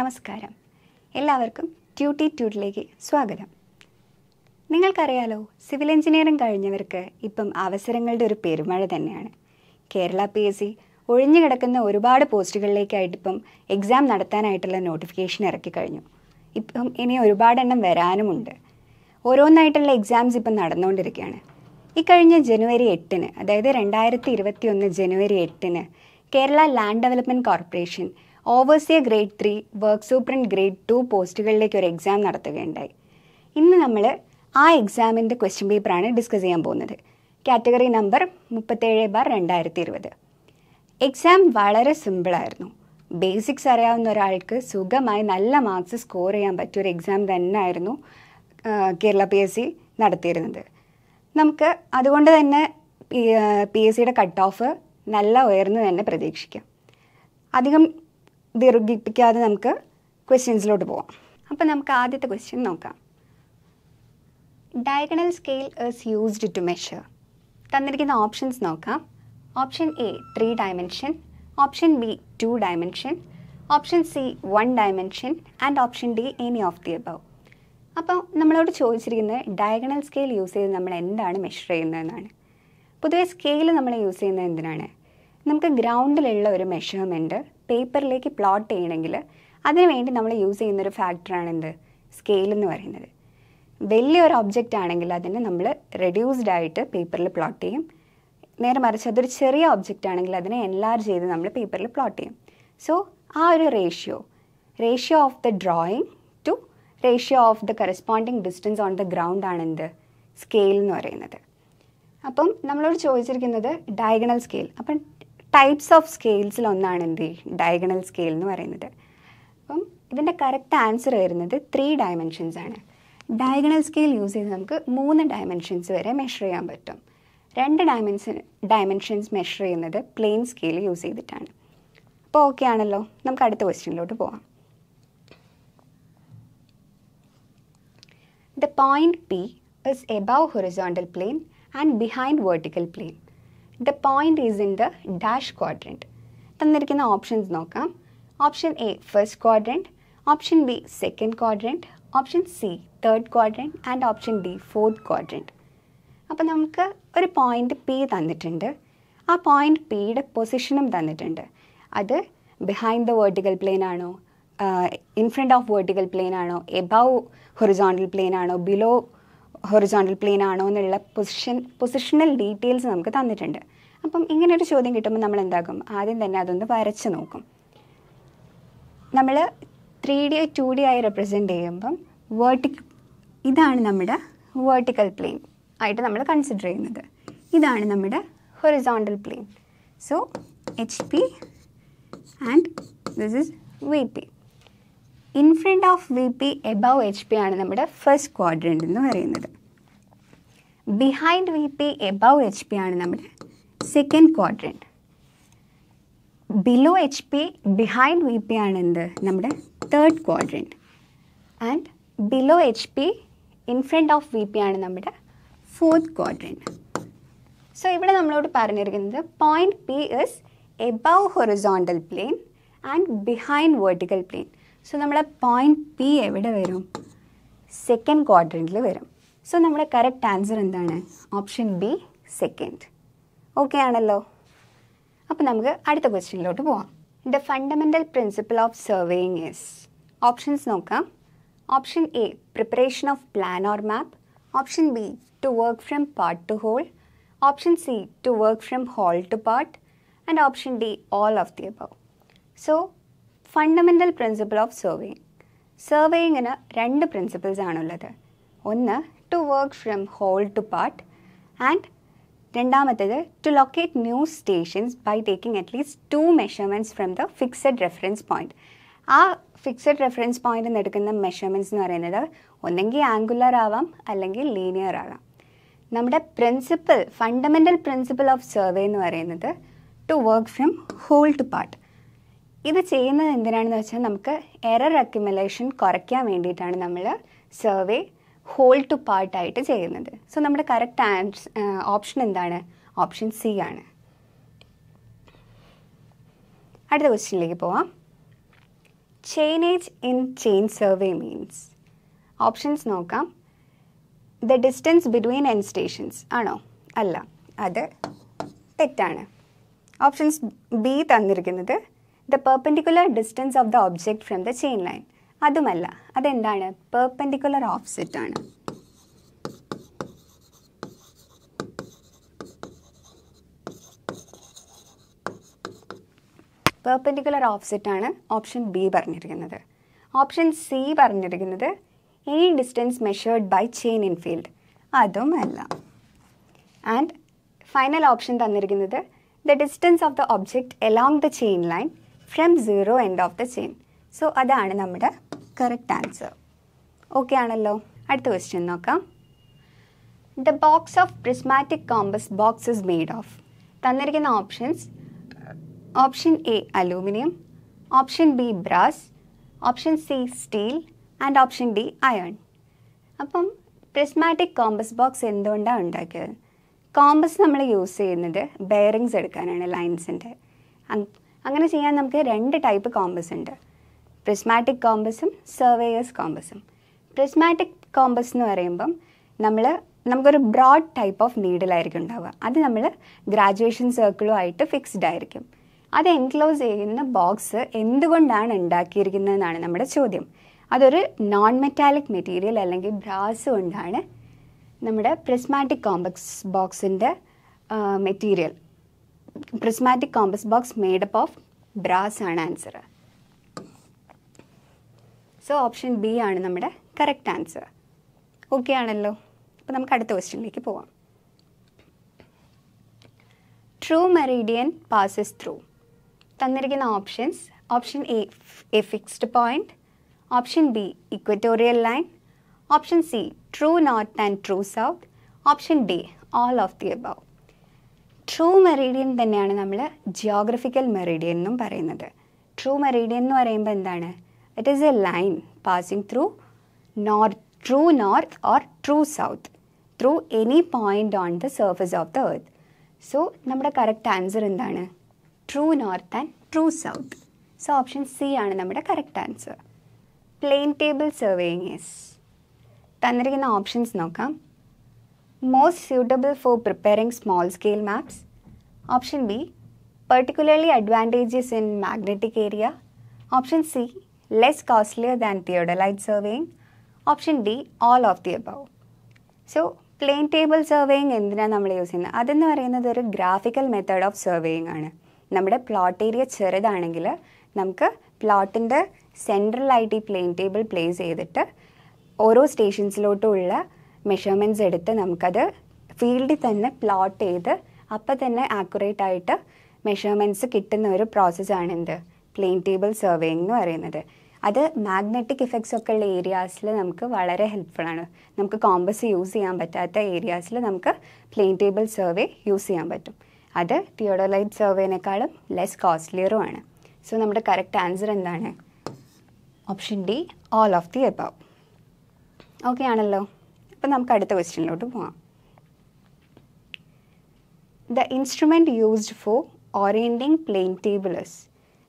നമസ്കാരം എല്ലാവർക്കും ട്യൂട്ടി ട്യൂട്ടിലേക്ക് സ്വാഗതം നിങ്ങൾക്കറിയാലോ സിവിൽ എഞ്ചിനീയറിംഗ് കഴിഞ്ഞവർക്ക് ഇപ്പം അവസരങ്ങളുടെ ഒരു പെരുമഴ തന്നെയാണ് കേരള പി എസ് സി ഒഴിഞ്ഞു കിടക്കുന്ന ഒരുപാട് പോസ്റ്റുകളിലേക്കായിട്ട് ഇപ്പം എക്സാം നടത്താനായിട്ടുള്ള നോട്ടിഫിക്കേഷൻ ഇറക്കി കഴിഞ്ഞു ഇപ്പം ഇനി ഒരുപാടെണ്ണം വരാനുമുണ്ട് ഓരോന്നായിട്ടുള്ള എക്സാംസ് ഇപ്പം നടന്നുകൊണ്ടിരിക്കുകയാണ് ഇക്കഴിഞ്ഞ ജനുവരി എട്ടിന് അതായത് രണ്ടായിരത്തി ഇരുപത്തി ഒന്ന് ജനുവരി എട്ടിന് Kerala land development corporation overseer grade three work superintendent grade two പോസ്റ്റുകളിലേക്ക് ഒരു എക്സാം നടത്തുകയുണ്ടായി ഇന്ന് നമ്മൾ ആ എക്സാമിൻ്റെ ക്വസ്റ്റ്യൻ പേപ്പറാണ് ഡിസ്കസ് ചെയ്യാൻ പോകുന്നത് കാറ്റഗറി നമ്പർ മുപ്പത്തേഴ് ബാർ രണ്ടായിരത്തി ഇരുപത് എക്സാം വളരെ സിമ്പിളായിരുന്നു ബേസിക്സ് അറിയാവുന്ന ഒരാൾക്ക് സുഖമായി നല്ല മാർക്സ് സ്കോർ ചെയ്യാൻ പറ്റിയ ഒരു എക്സാം ആയിരുന്നു കേരള പി എസ് സി നടത്തിയിരുന്നത് നമുക്ക് അതുകൊണ്ട് തന്നെ പി എസ് സിയുടെ കട്ട് ഓഫ് നല്ല ഉയർന്നു തന്നെ പ്രതീക്ഷിക്കാം അധികം ദീർഘിപ്പിക്കാതെ നമുക്ക് ക്വസ്റ്റ്യൻസിലോട്ട് പോവാം അപ്പം നമുക്ക് ആദ്യത്തെ ക്വസ്റ്റ്യൻ നോക്കാം diagonal scale is used to measure തന്നിരിക്കുന്ന ഓപ്ഷൻസ് നോക്കാം option A three dimension option B two dimension option C one dimension and option D any of the above അപ്പോൾ നമ്മളോട് ചോദിച്ചിരിക്കുന്നത് ഡയഗണൽ സ്കെയിൽ യൂസ് ചെയ്ത് നമ്മൾ എന്താണ് മെഷർ ചെയ്യുന്നതെന്നാണ് പൊതുവേ സ്കെയിൽ നമ്മൾ യൂസ് ചെയ്യുന്നത് എന്തിനാണ് നമുക്ക് ഗ്രൗണ്ടിലുള്ള ഒരു മെഷർമെൻറ്റ് പേപ്പറിലേക്ക് പ്ലോട്ട് ചെയ്യണമെങ്കിൽ അതിനുവേണ്ടി നമ്മൾ യൂസ് ചെയ്യുന്നൊരു ഫാക്ടറാണ് എന്ത് സ്കെയിൽ എന്ന് പറയുന്നത് വലിയൊരു ഒബ്ജക്റ്റ് ആണെങ്കിൽ അതിനെ നമ്മൾ റെഡ്യൂസ്ഡ് ആയിട്ട് പേപ്പറിൽ പ്ലോട്ട് ചെയ്യും നേരെ മറിച്ച് അതൊരു ചെറിയ ഒബ്ജക്റ്റ് ആണെങ്കിൽ അതിനെ എൻലാർജ് ചെയ്ത് നമ്മൾ പേപ്പറിൽ പ്ലോട്ട് ചെയ്യും സോ ആ ഒരു ratio ratio of the drawing to ratio of the corresponding distance on the ground ആണ് എന്ത് സ്കെയിൽ എന്ന് പറയുന്നത് അപ്പം നമ്മളോട് ചോദിച്ചിരിക്കുന്നത് ഡയഗണൽ സ്കെയിൽ അപ്പം ടൈപ്സ് ഓഫ് സ്കെയിൽസിലൊന്നാണ് ഒന്നാണ് എന്ത് ഡയഗണൽ സ്കെയിൽ എന്ന് പറയുന്നത് അപ്പം ഇതിൻ്റെ കറക്റ്റ് ആൻസർ വരുന്നത് ത്രീ ഡയമെൻഷൻസ് ആണ് ഡയഗണൽ സ്കെയിൽ യൂസ് ചെയ്ത് നമുക്ക് മൂന്ന് ഡയമെൻഷൻസ് വരെ മെഷർ ചെയ്യാൻ പറ്റും രണ്ട് ഡയമെൻഷൻ ഡയമെൻഷൻസ് മെഷർ ചെയ്യുന്നത് പ്ലെയിൻ സ്കെയിൽ യൂസ് ചെയ്തിട്ടാണ് അപ്പോൾ ഓക്കെ ആണല്ലോ നമുക്ക് അടുത്ത ക്വസ്റ്റ്യനിലോട്ട് പോവാം the point P is above horizontal plane and behind vertical plane the point is in the dash quadrant തന്നിരിക്കുന്ന ഓപ്ഷൻസ് നോക്കാം option A first quadrant option B second quadrant option C third quadrant and option D fourth quadrant അപ്പോൾ നമുക്ക് ഒരു point P തന്നിട്ടുണ്ട് ആ point പിയുടെ പൊസിഷനും തന്നിട്ടുണ്ട് അത് ബിഹൈൻഡ് ദ വേർട്ടിക്കൽ പ്ലെയിൻ ആണോ in front of vertical plane ആണോ എബവ് ഹൊറിസോണ്ടൽ പ്ലെയിൻ ആണോ ബിലോ ഹൊറിസോണ്ടൽ പ്ലെയിൻ ആണോ എന്നുള്ള പൊസിഷൻ പൊസിഷണൽ ഡീറ്റെയിൽസ് നമുക്ക് തന്നിട്ടുണ്ട് അപ്പം ഇങ്ങനെ ഒരു ചോദ്യം കിട്ടുമ്പോൾ നമ്മൾ എന്താകും ആദ്യം തന്നെ അതൊന്ന് വരച്ച് നോക്കും നമ്മൾ ത്രീ ഡി ടു ഡി ആയി റെപ്രസെൻ്റ് ചെയ്യുമ്പം വേർട്ടിക് ഇതാണ് നമ്മുടെ വേർട്ടിക്കൽ പ്ലെയിൻ ആയിട്ട് നമ്മൾ കൺസിഡർ ചെയ്യുന്നത് ഇതാണ് നമ്മുടെ horizontal plane so H P and this is V P in front of V P above H P ആണ് നമ്മുടെ ഫസ്റ്റ് ക്വാഡ്രൻ്റ് എന്ന് പറയുന്നത് behind V P above H P ആണ് നമ്മുടെ second quadrant below H P behind V P ആണ് എന്ത് നമ്മുടെ third quadrant and below H P in front of V P ആണ് നമ്മുടെ ഫോർത്ത് ക്വാഡ്രൻ്റ് സോ ഇവിടെ നമ്മളോട് പറഞ്ഞിരിക്കുന്നത് point P is above horizontal plane and behind vertical plane so നമ്മുടെ point P എവിടെ വരും സെക്കൻഡ് ക്വാഡ്രൻറ്റിൽ വരും സോ നമ്മുടെ കറക്റ്റ് ആൻസർ എന്താണ് ഓപ്ഷൻ ബി സെക്കൻഡ് ഓക്കെ ആണല്ലോ അപ്പോൾ നമുക്ക് അടുത്ത ക്വസ്റ്റ്യനിലോട്ട് പോവാം the fundamental principle of surveying is options നോക്കാം option A preparation of plan or map option B to work from part to whole option C to work from whole to part and option D all of the above so fundamental principle of surveying. Surveying in a render principles anulata. One to work from whole to part and to locate new stations by taking at least two measurements from the fixed reference point. Our fixed reference point in the measurements are angular or linear. Our principle, fundamental principle of survey is to work from whole to part. ഇത് ചെയ്യുന്നത് എന്തിനാണെന്ന് വെച്ചാൽ നമുക്ക് error accumulation കുറയ്ക്കാൻ വേണ്ടിയിട്ടാണ് നമ്മൾ survey whole to പാർട്ടായിട്ട് ചെയ്യുന്നത് സോ നമ്മുടെ കറക്റ്റ് ആൻസ് ഓപ്ഷൻ എന്താണ് ഓപ്ഷൻ സി ആണ് അടുത്ത ക്വസ്റ്റ്യനിലേക്ക് പോവാം chainage in chain survey means options നോക്കാം the distance between end stations ആണോ അല്ല അത് തെറ്റാണ് ഓപ്ഷൻസ് ബി തന്നിരിക്കുന്നത് the perpendicular distance of the object from the chain line അതുമല്ല അതെന്താണ് പെർപെൻഡിക്കുലർ ഓഫ്സെറ്റ് ആണ് പെർപെൻഡിക്കുലർ ഓഫ്സെറ്റ് ആണ് ഓപ്ഷൻ ബി പറഞ്ഞിരിക്കുന്നത് ഓപ്ഷൻ സി പറഞ്ഞിരിക്കുന്നത് any distance measured by chain in field അതുമല്ല ആൻഡ് ഫൈനൽ ഓപ്ഷൻ തന്നിരിക്കുന്നത് the distance of the object along the chain line from zero end of the chain so അതാണ് നമ്മുടെ correct answer okay ആണല്ലോ അടുത്ത question നോക്കാം the box of prismatic compass box is made of തന്നിരിക്കുന്ന options option A aluminium option B brass option C steel and option D iron അപ്പം prismatic compass box എന്തുകൊണ്ടാണ് ഉണ്ടാക്കിയത് compass നമ്മൾ use ചെയ്യുന്നത് bearings എടുക്കാനാണ് ലൈൻസിൻ്റെ അങ്ങനെ ചെയ്യാൻ നമുക്ക് രണ്ട് ടൈപ്പ് കോമ്പസ് ഉണ്ട് പ്രിസ്മാറ്റിക് കോമ്പസും സർവേയേഴ്സ് കോമ്പസും പ്രിസ്മാറ്റിക് കോമ്പസ് എന്ന് പറയുമ്പം നമ്മൾ നമുക്കൊരു ബ്രോഡ് ടൈപ്പ് ഓഫ് നീഡിലായിരിക്കും ഉണ്ടാവുക അത് നമ്മൾ ഗ്രാജുവേഷൻ സർക്കിളും ആയിട്ട് ഫിക്സ്ഡ് ആയിരിക്കും അത് എൻക്ലോസ് ചെയ്യുന്ന ബോക്സ് എന്തുകൊണ്ടാണ് ഉണ്ടാക്കിയിരിക്കുന്നതെന്നാണ് നമ്മുടെ ചോദ്യം അതൊരു നോൺ മെറ്റാലിക് മെറ്റീരിയൽ അല്ലെങ്കിൽ ബ്രാസ് കൊണ്ടാണ് നമ്മുടെ പ്രിസ്മാറ്റിക് കോമ്പക്സ് ബോക്സിൻ്റെ material prismatic compass box made up of brass ആണ് ആൻസർ സോ ഓപ്ഷൻ ബി ആണ് നമ്മുടെ കറക്റ്റ് ആൻസർ ഓക്കെ ആണല്ലോ അപ്പം നമുക്ക് അടുത്ത ക്വസ്റ്റ്യനിലേക്ക് പോവാം ട്രൂ മെറീഡിയൻ പാസസ് ത്രൂ തന്നിരിക്കുന്ന options option A a fixed point option B equatorial line option C true north and true south option D all of the above true meridian തന്നെയാണ് നമ്മൾ geographical Meridian എന്നും പറയുന്നത് true Meridian എന്ന് പറയുമ്പോൾ എന്താണ് it is a line passing through north true north or true south through any point on the surface of the earth so നമ്മുടെ correct answer എന്താണ് true north and true south so option C ആണ് നമ്മുടെ correct answer plane table surveying yes തന്നിരിക്കുന്ന options നോക്കാം most suitable for preparing small scale maps. Option B, particularly advantageous in magnetic area. Option C, less costlier than theodolite surveying. Option D, all of the above. So, plane table surveying എന്തിനാണ് നമ്മൾ use ചെയ്യുന്നത് അതെന്ന് പറയുന്നത് ഒരു graphical method of surveying ആണ് നമ്മുടെ plot area ചെറുതാണെങ്കിൽ നമുക്ക് പ്ലോട്ടിൻ്റെ സെൻട്രലായിട്ട് ഈ പ്ലെയിൻ ടേബിൾ പ്ലേസ് ചെയ്തിട്ട് ഓരോ സ്റ്റേഷൻസിലോട്ടും ഉള്ള മെഷർമെൻറ്റ്സ് എടുത്ത് നമുക്കത് ഫീൽഡിൽ തന്നെ പ്ലോട്ട് ചെയ്ത് അപ്പം തന്നെ ആക്യുറേറ്റ് ആയിട്ട് മെഷർമെൻറ്റ്സ് കിട്ടുന്ന ഒരു പ്രോസസ്സാണ് എന്ത് പ്ലെയിൻ ടേബിൾ സർവേയിങ് എന്ന് പറയുന്നത് അത് മാഗ്നറ്റിക് ഇഫക്ട്സ് ഒക്കെ ഉള്ള ഏരിയാസിൽ നമുക്ക് വളരെ ഹെൽപ്ഫുള്ളാണ് നമുക്ക് കോമ്പസ് യൂസ് ചെയ്യാൻ പറ്റാത്ത ഏരിയാസിൽ നമുക്ക് പ്ലെയിൻ ടേബിൾ സർവേ യൂസ് ചെയ്യാൻ പറ്റും അത് തിയോഡോലൈറ്റ് സർവേനേക്കാളും ലെസ് കോസ്റ്റ്ലിയറുമാണ് സോ നമ്മുടെ കറക്റ്റ് ആൻസർ എന്താണ് option D all of the above okay ആണല്ലോ ഇപ്പം നമുക്ക് അടുത്ത ക്വസ്റ്റ്യനിലോട്ട് പോകാം the instrument used for orienting plane tables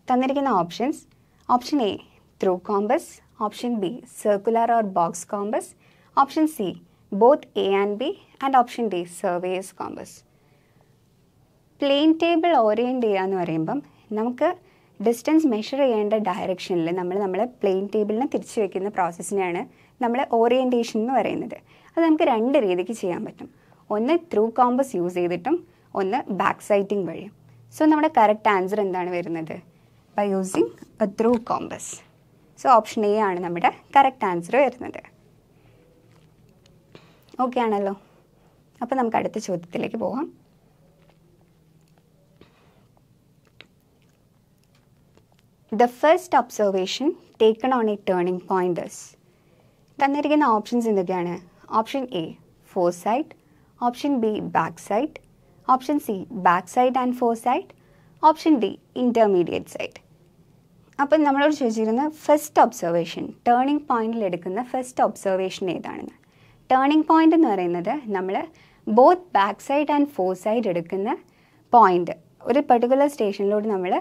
തന്നിരിക്കുന്ന options option A through compass option B circular or box compass option C both A and B and option D surveys compass plane table orient ചെയ്യുക എന്ന് പറയുമ്പം നമുക്ക് distance measure ചെയ്യേണ്ട ഡയറക്ഷനിൽ നമ്മൾ നമ്മളെ plain ടേബിളിനെ തിരിച്ചു വയ്ക്കുന്ന പ്രോസസ്സിനെയാണ് നമ്മൾ ഓറിയൻറ്റേഷൻ എന്ന് പറയുന്നത് അത് നമുക്ക് രണ്ട് രീതിക്ക് ചെയ്യാൻ പറ്റും ഒന്ന് ത്രൂ കോമ്പസ് യൂസ് ചെയ്തിട്ടും ഒന്ന് ബാക്ക് സൈറ്റിംഗ് വഴി സോ നമ്മുടെ കറക്റ്റ് ആൻസർ എന്താണ് വരുന്നത് by using a through compass so option A ആണ് നമ്മുടെ കറക്റ്റ് ആൻസർ വരുന്നത് ഓക്കെ ആണല്ലോ അപ്പോൾ നമുക്ക് അടുത്ത ചോദ്യത്തിലേക്ക് പോകാം the first observation taken on a turning point തന്നിരിക്കുന്ന ഓപ്ഷൻസ് എന്തൊക്കെയാണ് option A fore side option B back sight option C back side and fore side option D intermediate side അപ്പം നമ്മളോട് ചോദിച്ചിരുന്നത് ഫസ്റ്റ് ഒബ്സർവേഷൻ ടേണിംഗ് പോയിന്റിൽ എടുക്കുന്ന first observation ഏതാണെന്ന് turning point എന്ന് പറയുന്നത് നമ്മൾ both back side and fore side എടുക്കുന്ന പോയിന്റ് ഒരു പെർട്ടിക്കുലർ സ്റ്റേഷനിലോട്ട് നമ്മൾ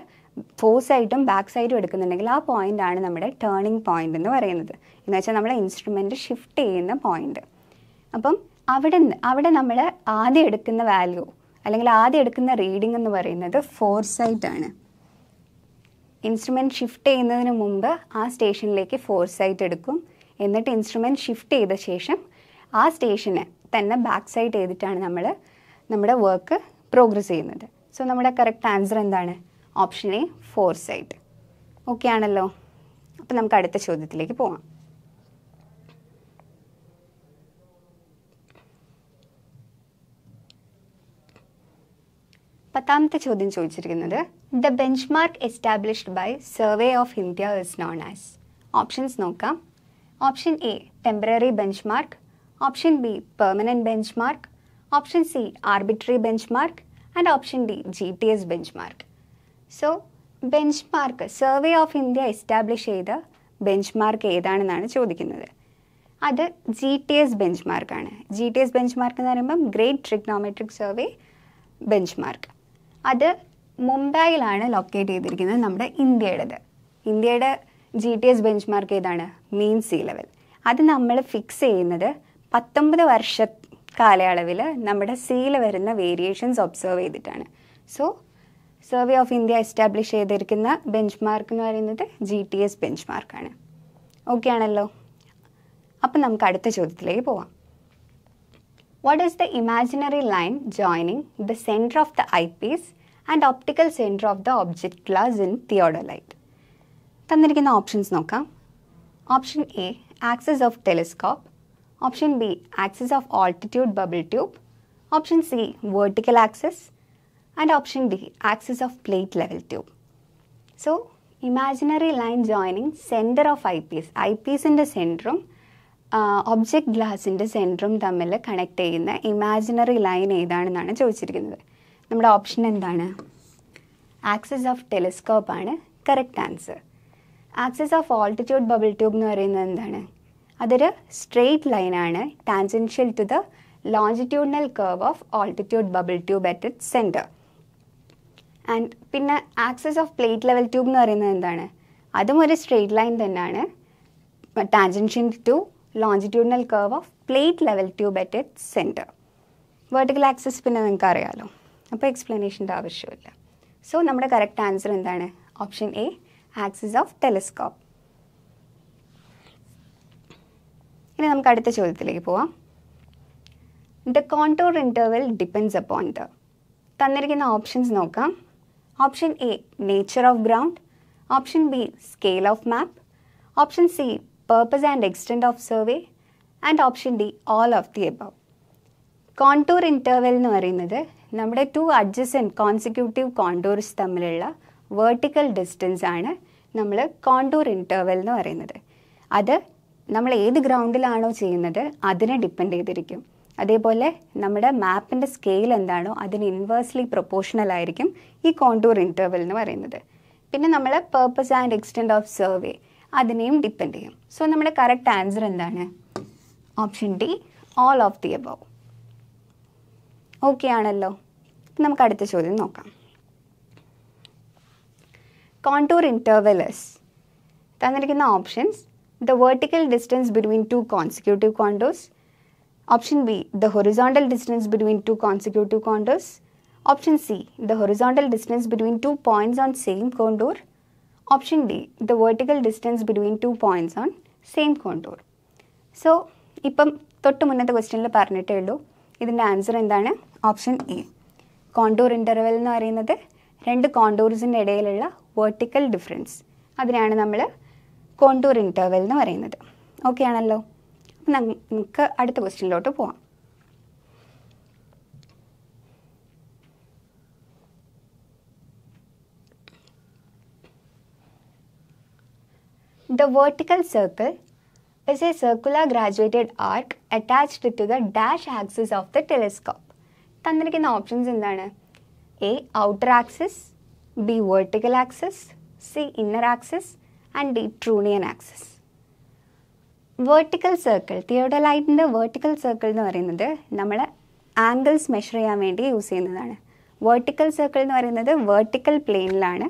ഫോർ സൈഡും ബാക്ക് സൈഡും എടുക്കുന്നുണ്ടെങ്കിൽ ആ ആണ് നമ്മുടെ ടേണിംഗ് പോയിന്റ് എന്ന് പറയുന്നത് എന്ന് വെച്ചാൽ നമ്മളെ ഇൻസ്ട്രുമെൻറ്റ് ഷിഫ്റ്റ് ചെയ്യുന്ന പോയിന്റ് അപ്പം അവിടെ അവിടെ നമ്മൾ ആദ്യം എടുക്കുന്ന വാല്യൂ അല്ലെങ്കിൽ ആദ്യം എടുക്കുന്ന റീഡിംഗ് എന്ന് പറയുന്നത് ഫോർ സൈറ്റ് ആണ് ഇൻസ്ട്രുമെൻറ്റ് ഷിഫ്റ്റ് ചെയ്യുന്നതിന് മുമ്പ് ആ സ്റ്റേഷനിലേക്ക് ഫോർ സൈറ്റ് എടുക്കും എന്നിട്ട് ഇൻസ്ട്രുമെൻറ്റ് ഷിഫ്റ്റ് ചെയ്ത ശേഷം ആ സ്റ്റേഷന് തന്നെ ബാക്ക് സൈഡ് ചെയ്തിട്ടാണ് നമ്മൾ നമ്മുടെ വർക്ക് പ്രോഗ്രസ് ചെയ്യുന്നത് സോ നമ്മുടെ കറക്റ്റ് ആൻസർ എന്താണ് option A fore sight okay ആണല്ലോ അപ്പോൾ നമുക്ക് അടുത്ത ചോദ്യത്തിലേക്ക് പോകാം പത്താമത്തെ ചോദ്യം ചോദിച്ചിരിക്കുന്നത് the bench mark established by survey of India is known as options നോക്കാം option A temporary bench mark option B permanent bench mark option C arbitrary bench mark and option D G T S bench mark so bench mark survey of India establish ചെയ്ത bench mark ഏതാണെന്നാണ് ചോദിക്കുന്നത് അത് G T S bench മാർക്കാണ് G T S bench mark എന്ന് പറയുമ്പം great trigonometric survey bench mark അത് മുംബൈയിലാണ് locate ചെയ്തിരിക്കുന്നത് നമ്മുടെ ഇന്ത്യയുടേത് ഇന്ത്യയുടെ G T S bench mark ഏതാണ് മീൻ സീ ലെവൽ അത് നമ്മൾ ഫിക്സ് ചെയ്യുന്നത് പത്തൊമ്പത് വർഷ കാലയളവിൽ നമ്മുടെ സീൽ വരുന്ന വേരിയേഷൻസ് ഒബ്സർവ് ചെയ്തിട്ടാണ് so survey of India establish ചെയ്തിരിക്കുന്ന ബെഞ്ച് മാർക്ക് എന്ന് പറയുന്നത് ജി ടി എസ് ബെഞ്ച് മാർക്കാണ് ഓക്കെ ആണല്ലോ അപ്പം നമുക്ക് അടുത്ത ചോദ്യത്തിലേക്ക് പോവാം what is the imaginary line joining the center of the eyepiece and optical center of the object glass in theodolite? Tandirikina options noka. Option A, axis of telescope. Option B, axis of altitude bubble tube. Option C, vertical axis. And option D, axis of plate level tube. So, imaginary line joining center of eyepiece, eyepiece in the center. Object ഗ്ലാസിൻ്റെ സെൻറ്ററും തമ്മിൽ connect ചെയ്യുന്ന imaginary line ഏതാണെന്നാണ് ചോദിച്ചിരിക്കുന്നത് നമ്മുടെ option എന്താണ് axis of telescope ആണ് correct answer axis of altitude bubble tube എന്ന് പറയുന്നത് എന്താണ് അതൊരു സ്ട്രെയിറ്റ് ലൈനാണ് tangential to the longitudinal curve of altitude bubble tube at it center and പിന്നെ axis of plate level tube എന്ന് പറയുന്നത് എന്താണ് അതും ഒരു സ്ട്രെയിറ്റ് ലൈൻ തന്നെയാണ് tangential to longitudinal curve of plate level tube at it center vertical axis പിന്നെ നിങ്ങൾക്ക് അറിയാമല്ലോ അപ്പോൾ എക്സ്പ്ലനേഷൻ്റെ ആവശ്യമില്ല സോ നമ്മുടെ കറക്റ്റ് ആൻസർ എന്താണ് option A axis of telescope ഇനി നമുക്ക് അടുത്ത ചോദ്യത്തിലേക്ക് പോവാം the contour interval depends upon the തന്നിരിക്കുന്ന ഓപ്ഷൻസ് നോക്കാം option A nature of ground option B scale of map option C purpose and extent of survey, and option D all of the above contour interval എന്ന് പറയുന്നത് നമ്മുടെ two adjacent consecutive contours തമ്മിലുള്ള vertical distance ആണ് നമ്മൾ contour interval എന്ന് പറയുന്നത് അത് നമ്മൾ ഏത് ഗ്രൗണ്ടിലാണോ ചെയ്യുന്നത് അതിനെ ഡിപ്പെൻഡ് ചെയ്തിരിക്കും അതേപോലെ നമ്മുടെ മാപ്പിൻ്റെ സ്കെയിൽ എന്താണോ അതിന് ഇൻവേഴ്സ്ലി പ്രൊപ്പോർഷണൽ ആയിരിക്കും ഈ കോണ്ടൂർ ഇൻ്റർവെൽ എന്ന് പറയുന്നത് പിന്നെ നമ്മൾ purpose and extent of survey അതിനെയും ഡിപ്പെൻഡ് ചെയ്യും സോ നമ്മുടെ കറക്റ്റ് ആൻസർ എന്താണ് option D all of the above okay ആണല്ലോ നമുക്ക് അടുത്ത ചോദ്യം നോക്കാം കോണ്ടൂർ ഇൻറ്റർവെലസ് തന്നിരിക്കുന്ന options the vertical distance between two consecutive contours option B the horizontal distance between two consecutive contours option C the horizontal distance between two points on same contour option D the vertical distance between two points on same contour. So ഇപ്പം തൊട്ട് മുന്നത്തെ ക്വസ്റ്റ്യനിൽ പറഞ്ഞിട്ടേ ഉള്ളൂ ഇതിൻ്റെ answer എന്താണ് option A contour interval എന്ന് പറയുന്നത് രണ്ട് കോണ്ടൂർസിൻ്റെ ഇടയിലുള്ള വേർട്ടിക്കൽ ഡിഫറൻസ് അതിനാണ് നമ്മൾ കോണ്ടൂർ ഇൻ്റർവെൽ എന്ന് പറയുന്നത് ഓക്കെ ആണല്ലോ അപ്പം നമുക്ക് അടുത്ത ക്വസ്റ്റ്യനിലോട്ട് പോവാം The vertical circle is a circular graduated arc attached to the dash axis of the telescope. തന്നിരിക്കുന്ന ഓപ്ഷൻസ് എന്താണ് A outer axis B vertical axis C inner axis and D trunnion axis vertical circle തിയോഡലൈറ്റിൻ്റെ vertical circle എന്ന് പറയുന്നത് നമ്മൾ angles measure ചെയ്യാൻ വേണ്ടി use ചെയ്യുന്നതാണ് vertical circle എന്ന് പറയുന്നത് വേർട്ടിക്കൽ പ്ലെയിനിലാണ്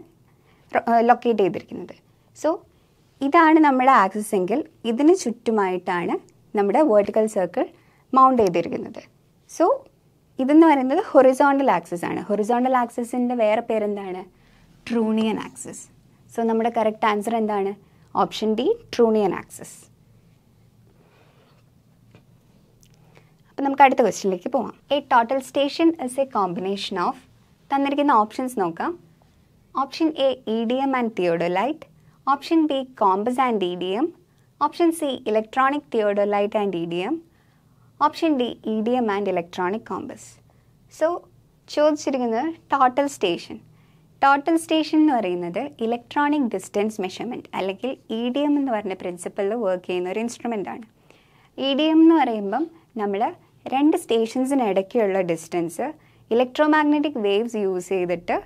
ലൊക്കേറ്റ് ചെയ്തിരിക്കുന്നത് സോ ഇതാണ് നമ്മുടെ ആക്സിസ് എങ്കിൽ ഇതിന് ചുറ്റുമായിട്ടാണ് നമ്മുടെ വേർട്ടിക്കൽ സർക്കിൾ മൗണ്ട് ചെയ്തിരിക്കുന്നത് സോ ഇതെന്ന് പറയുന്നത് ഹൊറിസോണ്ടൽ ആക്സിസ് ആണ് ഹൊറിസോണ്ടൽ ആക്സിസിൻ്റെ വേറെ പേരെന്താണ് ട്രൂണിയൻ ആക്സിസ് സോ നമ്മുടെ കറക്റ്റ് ആൻസർ എന്താണ് ഓപ്ഷൻ ഡി ട്രൂണിയൻ ആക്സിസ് അപ്പം നമുക്ക് അടുത്ത ക്വസ്റ്റ്യനിലേക്ക് പോവാം a total station is a combination of തന്നിരിക്കുന്ന ഓപ്ഷൻസ് നോക്കാം option A E D M and theodolite option B compass and E D M option C electronic theodolite and E D M option D E D M and electronic compass so ചോദിച്ചിരിക്കുന്നത് total station total station എന്ന് പറയുന്നത് electronic distance measurement അല്ലെങ്കിൽ E D M എന്ന് പറഞ്ഞ പ്രിൻസിപ്പളിൽ work ചെയ്യുന്ന ഒരു ആണ് E D M എന്ന് പറയുമ്പം നമ്മൾ രണ്ട് സ്റ്റേഷൻസിന് ഇടയ്ക്കുള്ള distance electromagnetic waves use ചെയ്തിട്ട്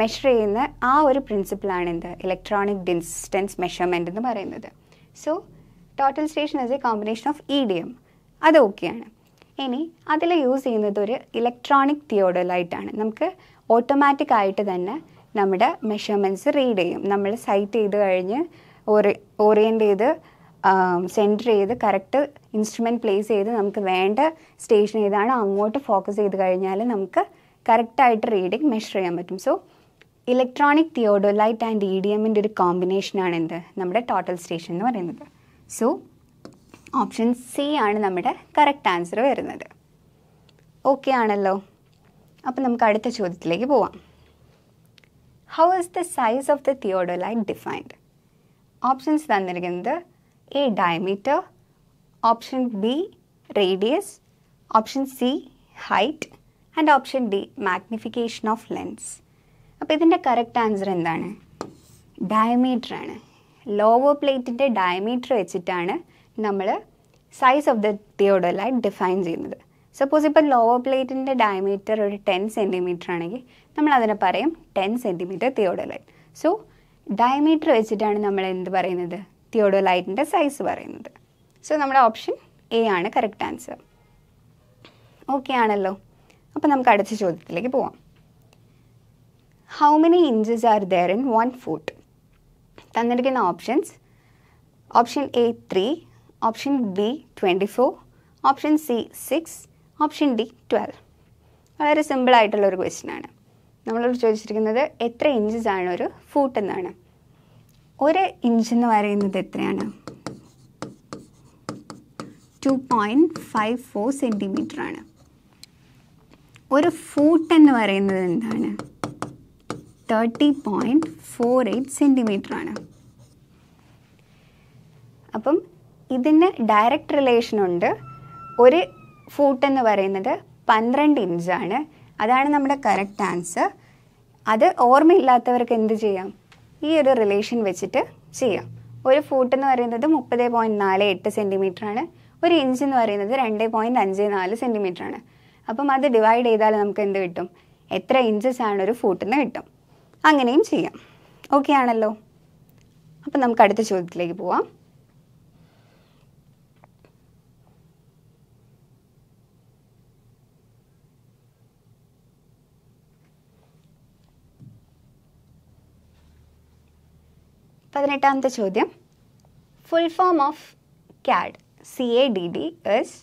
മെഷർ ചെയ്യുന്ന ആ ഒരു പ്രിൻസിപ്പിളാണ് എന്ത് ഇലക്ട്രോണിക് ഡിസ്റ്റൻസ് മെഷർമെൻ്റ് എന്ന് പറയുന്നത് so total station is a combination of E D M അത് ഓക്കെയാണ് ഇനി അതിൽ യൂസ് ചെയ്യുന്നത് ഒരു ഇലക്ട്രോണിക് തിയോഡലായിട്ടാണ് നമുക്ക് ഓട്ടോമാറ്റിക് ആയിട്ട് തന്നെ നമ്മുടെ മെഷർമെൻറ്റ്സ് റീഡ് ചെയ്യും നമ്മൾ സൈറ്റ് ചെയ്ത് കഴിഞ്ഞ് ഓറി ഓറിയൻറ്റ് ചെയ്ത് സെൻറ്റർ ചെയ്ത് കറക്റ്റ് ഇൻസ്ട്രുമെൻറ്റ് പ്ലേസ് ചെയ്ത് നമുക്ക് വേണ്ട സ്റ്റേഷൻ ഏതാണോ അങ്ങോട്ട് ഫോക്കസ് ചെയ്ത് കഴിഞ്ഞാൽ നമുക്ക് കറക്റ്റായിട്ട് റീഡിങ് മെഷർ ചെയ്യാൻ പറ്റും so electronic theodolite and E D എമ്മിൻ്റെ ഒരു കോമ്പിനേഷനാണ് എന്ത് നമ്മുടെ ടോട്ടൽ സ്റ്റേഷൻ എന്ന് പറയുന്നത് സോ ഓപ്ഷൻ സി ആണ് നമ്മുടെ കറക്റ്റ് ആൻസർ വരുന്നത് ഓക്കെ ആണല്ലോ അപ്പോൾ നമുക്ക് അടുത്ത ചോദ്യത്തിലേക്ക് പോവാം how is the size of the theodolite defined options തന്നിരിക്കുന്നത് A diameter option B radius option C height and option D magnification of lens അപ്പോൾ ഇതിൻ്റെ കറക്റ്റ് ആൻസർ എന്താണ് ഡയമീറ്റർ ആണ് ലോവർ പ്ലേറ്റിൻ്റെ ഡയമീറ്റർ വെച്ചിട്ടാണ് നമ്മൾ size of the theodolite define ചെയ്യുന്നത് suppose ഇപ്പം ലോവർ പ്ലേറ്റിൻ്റെ ഡയമീറ്റർ ഒരു ടെൻ സെൻറ്റിമീറ്റർ ആണെങ്കിൽ നമ്മൾ അതിനെ പറയും ten centimetre theodolite so diameter വെച്ചിട്ടാണ് നമ്മൾ എന്ത് പറയുന്നത് തിയോഡോലൈറ്റിൻ്റെ സൈസ് പറയുന്നത് സോ നമ്മുടെ ഓപ്ഷൻ എ ആണ് കറക്റ്റ് ആൻസർ ഓക്കെ ആണല്ലോ അപ്പോൾ നമുക്ക് അടുത്ത ചോദ്യത്തിലേക്ക് പോവാം how many inches are there in one foot തന്നിരിക്കുന്ന options option A three option B twenty four option C six option D twelve വളരെ സിമ്പിളായിട്ടുള്ളൊരു ആണ് നമ്മളോട് ചോദിച്ചിരിക്കുന്നത് എത്ര ഇഞ്ചസ് ആണ് ഒരു ഫുട്ട് എന്നാണ് ഒരു ഇഞ്ച് എന്ന് പറയുന്നത് എത്രയാണ് two point five four centimetre ആണ് ഒരു ഫൂട്ട് എന്ന് പറയുന്നത് എന്താണ് തേർട്ടി പോയിൻറ്റ് ഫോർ എയ്റ്റ് ആണ് അപ്പം ഇതിന് ഡയറക്റ്റ് റിലേഷനുണ്ട് ഒരു ഫൂട്ട് എന്ന് പറയുന്നത് പന്ത്രണ്ട് ഇഞ്ചാണ് അതാണ് നമ്മുടെ കറക്റ്റ് ആൻസർ അത് ഓർമ്മയില്ലാത്തവർക്ക് എന്ത് ചെയ്യാം ഈ ഒരു റിലേഷൻ വെച്ചിട്ട് ചെയ്യാം ഒരു ഫൂട്ട് എന്ന് പറയുന്നത് മുപ്പത് പോയിൻറ്റ് നാല് എട്ട് ആണ് ഒരു ഇഞ്ച് എന്ന് പറയുന്നത് രണ്ട് പോയിൻറ്റ് അഞ്ച് നാല് ആണ് അപ്പം അത് ഡിവൈഡ് ചെയ്താൽ നമുക്ക് എന്ത് കിട്ടും എത്ര ഇഞ്ചസ് ആണ് ഒരു ഫൂട്ടിൽ നിന്ന് കിട്ടും അങ്ങനെയും ചെയ്യാം ഓക്കെ ആണല്ലോ അപ്പം നമുക്ക് അടുത്ത ചോദ്യത്തിലേക്ക് പോവാം പതിനെട്ടാമത്തെ ചോദ്യം full form of CAD C A D D S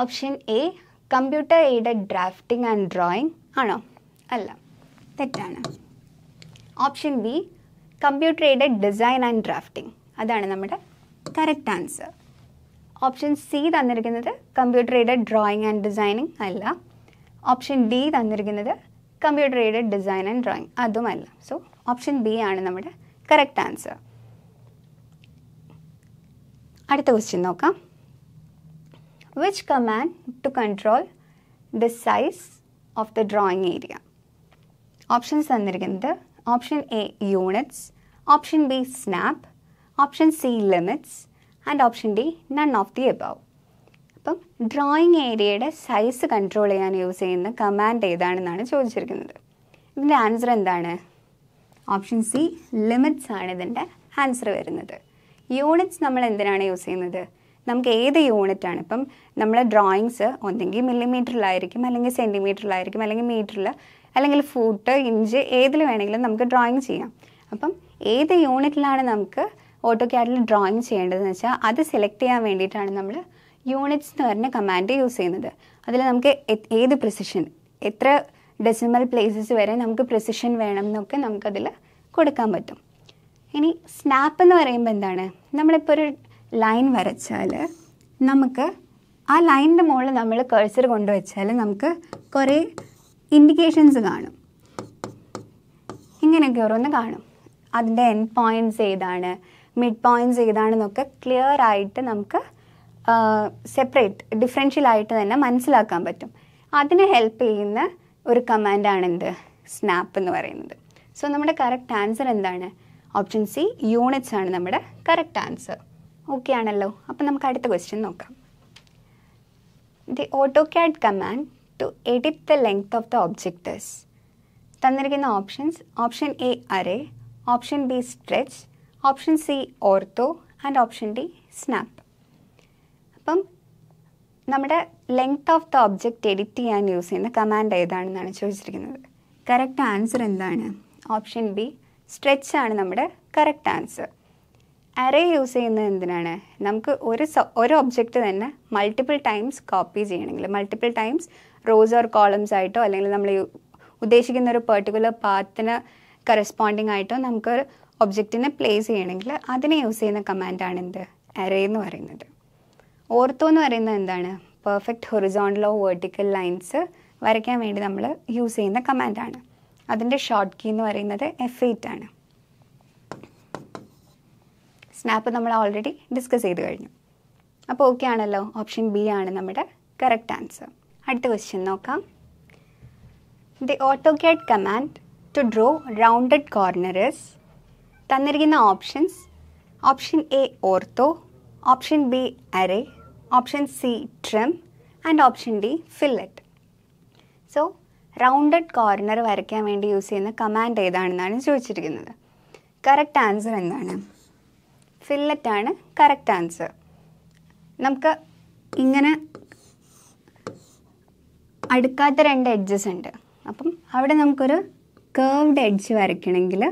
option A computer aided drafting and drawing ആണോ അല്ല തെറ്റാണ് option B computer aided design and drafting അതാണ് നമ്മുടെ കറക്റ്റ് ആൻസർ ഓപ്ഷൻ സി തന്നിരിക്കുന്നത് computer aided drawing and designing അല്ല option D തന്നിരിക്കുന്നത് computer aided design and drawing അതുമല്ല so option B ആണ് നമ്മുടെ കറക്റ്റ് ആൻസർ അടുത്ത ക്വസ്റ്റ്യൻ നോക്കാം which command to control the size of the drawing area options തന്നിരിക്കുന്നത് option A units option B snap option C limits and option D none of the above അപ്പം drawing ഏരിയയുടെ size control ചെയ്യാൻ use ചെയ്യുന്ന command ഏതാണെന്നാണ് ചോദിച്ചിരിക്കുന്നത് ഇതിൻ്റെ answer എന്താണ് option C limits ആണ് ഇതിൻ്റെ ആൻസർ വരുന്നത് യൂണിറ്റ്സ് നമ്മൾ എന്തിനാണ് യൂസ് ചെയ്യുന്നത് നമുക്ക് ഏത് യൂണിറ്റ് ആണ് ഇപ്പം നമ്മൾ ഡ്രോയിങ്സ് ഒന്നെങ്കിൽ മില്ലിമീറ്ററിലായിരിക്കും അല്ലെങ്കിൽ സെൻറ്റിമീറ്ററിലായിരിക്കും അല്ലെങ്കിൽ മീറ്ററിൽ അല്ലെങ്കിൽ ഫൂട്ട് ഇഞ്ച് ഏതിൽ വേണമെങ്കിലും നമുക്ക് ഡ്രോയിങ് ചെയ്യാം അപ്പം ഏത് യൂണിറ്റിലാണ് നമുക്ക് ഓട്ടോ ക്യാഡിൽ ഡ്രോയിങ് ചെയ്യേണ്ടതെന്ന് വെച്ചാൽ അത് സെലക്ട് ചെയ്യാൻ വേണ്ടിയിട്ടാണ് നമ്മൾ യൂണിറ്റ്സ് എന്ന് പറഞ്ഞ കമാൻഡ് യൂസ് ചെയ്യുന്നത് അതിൽ നമുക്ക് ഏത് പ്രിസിഷൻ എത്ര ഡെസിമൽ പ്ലേസസ് വരെ നമുക്ക് പ്രിസിഷൻ വേണം എന്നൊക്കെ നമുക്കതിൽ കൊടുക്കാൻ പറ്റും ഇനി സ്നാപ്പ് എന്ന് പറയുമ്പോൾ എന്താണ് നമ്മളിപ്പോൾ ഒരു ലൈൻ വരച്ചാൽ നമുക്ക് ആ ലൈനിൻ്റെ മുകളിൽ നമ്മൾ കേഴ്സർ കൊണ്ടുവച്ചാൽ നമുക്ക് കുറേ ഇൻഡിക്കേഷൻസ് കാണും ഇങ്ങനെയൊക്കെ ഓരോന്ന് കാണും അതിൻ്റെ എൻ പോയിൻറ്റ്സ് ഏതാണ് മിഡ് പോയിൻറ്റ്സ് ഏതാണെന്നൊക്കെ ക്ലിയർ ആയിട്ട് നമുക്ക് സെപ്പറേറ്റ് ആയിട്ട് തന്നെ മനസ്സിലാക്കാൻ പറ്റും അതിനെ ഹെൽപ്പ് ചെയ്യുന്ന ഒരു കമാൻഡാണ് എന്ത് സ്നാപ്പ് എന്ന് പറയുന്നത് സോ നമ്മുടെ കറക്റ്റ് ആൻസർ എന്താണ് ഓപ്ഷൻ സി യൂണിറ്റ്സ് ആണ് നമ്മുടെ കറക്റ്റ് ആൻസർ ഓക്കെ ആണല്ലോ അപ്പം നമുക്ക് അടുത്ത ക്വസ്റ്റ്യൻ നോക്കാം the AutoCAD command to edit the length of the object തന്നിരിക്കുന്ന options option A array option B stretch option C ortho and option D snap അപ്പം നമ്മുടെ length of the object edit ചെയ്യാൻ use ചെയ്യുന്ന command ഏതാണെന്നാണ് ചോദിച്ചിരിക്കുന്നത് correct answer എന്താണ് option B stretch ആണ് നമ്മുടെ കറക്റ്റ് ആൻസർ അറേ യൂസ് ചെയ്യുന്നത് എന്തിനാണ് നമുക്ക് ഒരു ഒരു ഒബ്ജക്റ്റ് തന്നെ മൾട്ടിപ്പിൾ ടൈംസ് കോപ്പി ചെയ്യണമെങ്കിൽ multiple times rows or columns ആയിട്ടോ അല്ലെങ്കിൽ നമ്മൾ ഉദ്ദേശിക്കുന്ന ഒരു പെർട്ടിക്കുലർ പാത്തിന് കറസ്പോണ്ടിങ് ആയിട്ടോ നമുക്ക് ഒബ്ജക്റ്റിനെ പ്ലേസ് ചെയ്യണമെങ്കിൽ അതിനെ യൂസ് ചെയ്യുന്ന കമാൻഡാണ് എന്ത് അറേ എന്ന് പറയുന്നത് ഓർത്തോ എന്ന് പറയുന്നത് എന്താണ് പെർഫെക്റ്റ് ഹൊറിസോണ്ടലോ വെർട്ടിക്കൽ ലൈൻസ് വരയ്ക്കാൻ വേണ്ടി നമ്മൾ യൂസ് ചെയ്യുന്ന കമാൻഡാണ് അതിൻ്റെ ഷോർട്ട് കീ എന്ന് പറയുന്നത് എഫ് എയ്റ്റ് ആണ് സ്നാപ്പ് നമ്മൾ ഓൾറെഡി ഡിസ്കസ് ചെയ്ത് കഴിഞ്ഞു അപ്പോൾ ഓക്കെ ആണല്ലോ ഓപ്ഷൻ ബി ആണ് നമ്മുടെ കറക്റ്റ് ആൻസർ അടുത്ത ക്വസ്റ്റ്യൻ നോക്കാം the auto AutoCAD command to draw rounded corners തന്നിരിക്കുന്ന options option A ortho option B array option C trim and option D fillet so rounded corner വരയ്ക്കാൻ വേണ്ടി use ചെയ്യുന്ന command ഏതാണെന്നാണ് ചോദിച്ചിരിക്കുന്നത് കറക്റ്റ് ആൻസർ എന്താണ് ഫില്ലറ്റാണ് correct answer നമുക്ക് ഇങ്ങനെ അടുക്കാത്ത രണ്ട് എഡ്ജസ് ഉണ്ട് അപ്പം അവിടെ നമുക്കൊരു കേർവ്ഡ് എഡ്ജ് വരയ്ക്കണമെങ്കിൽ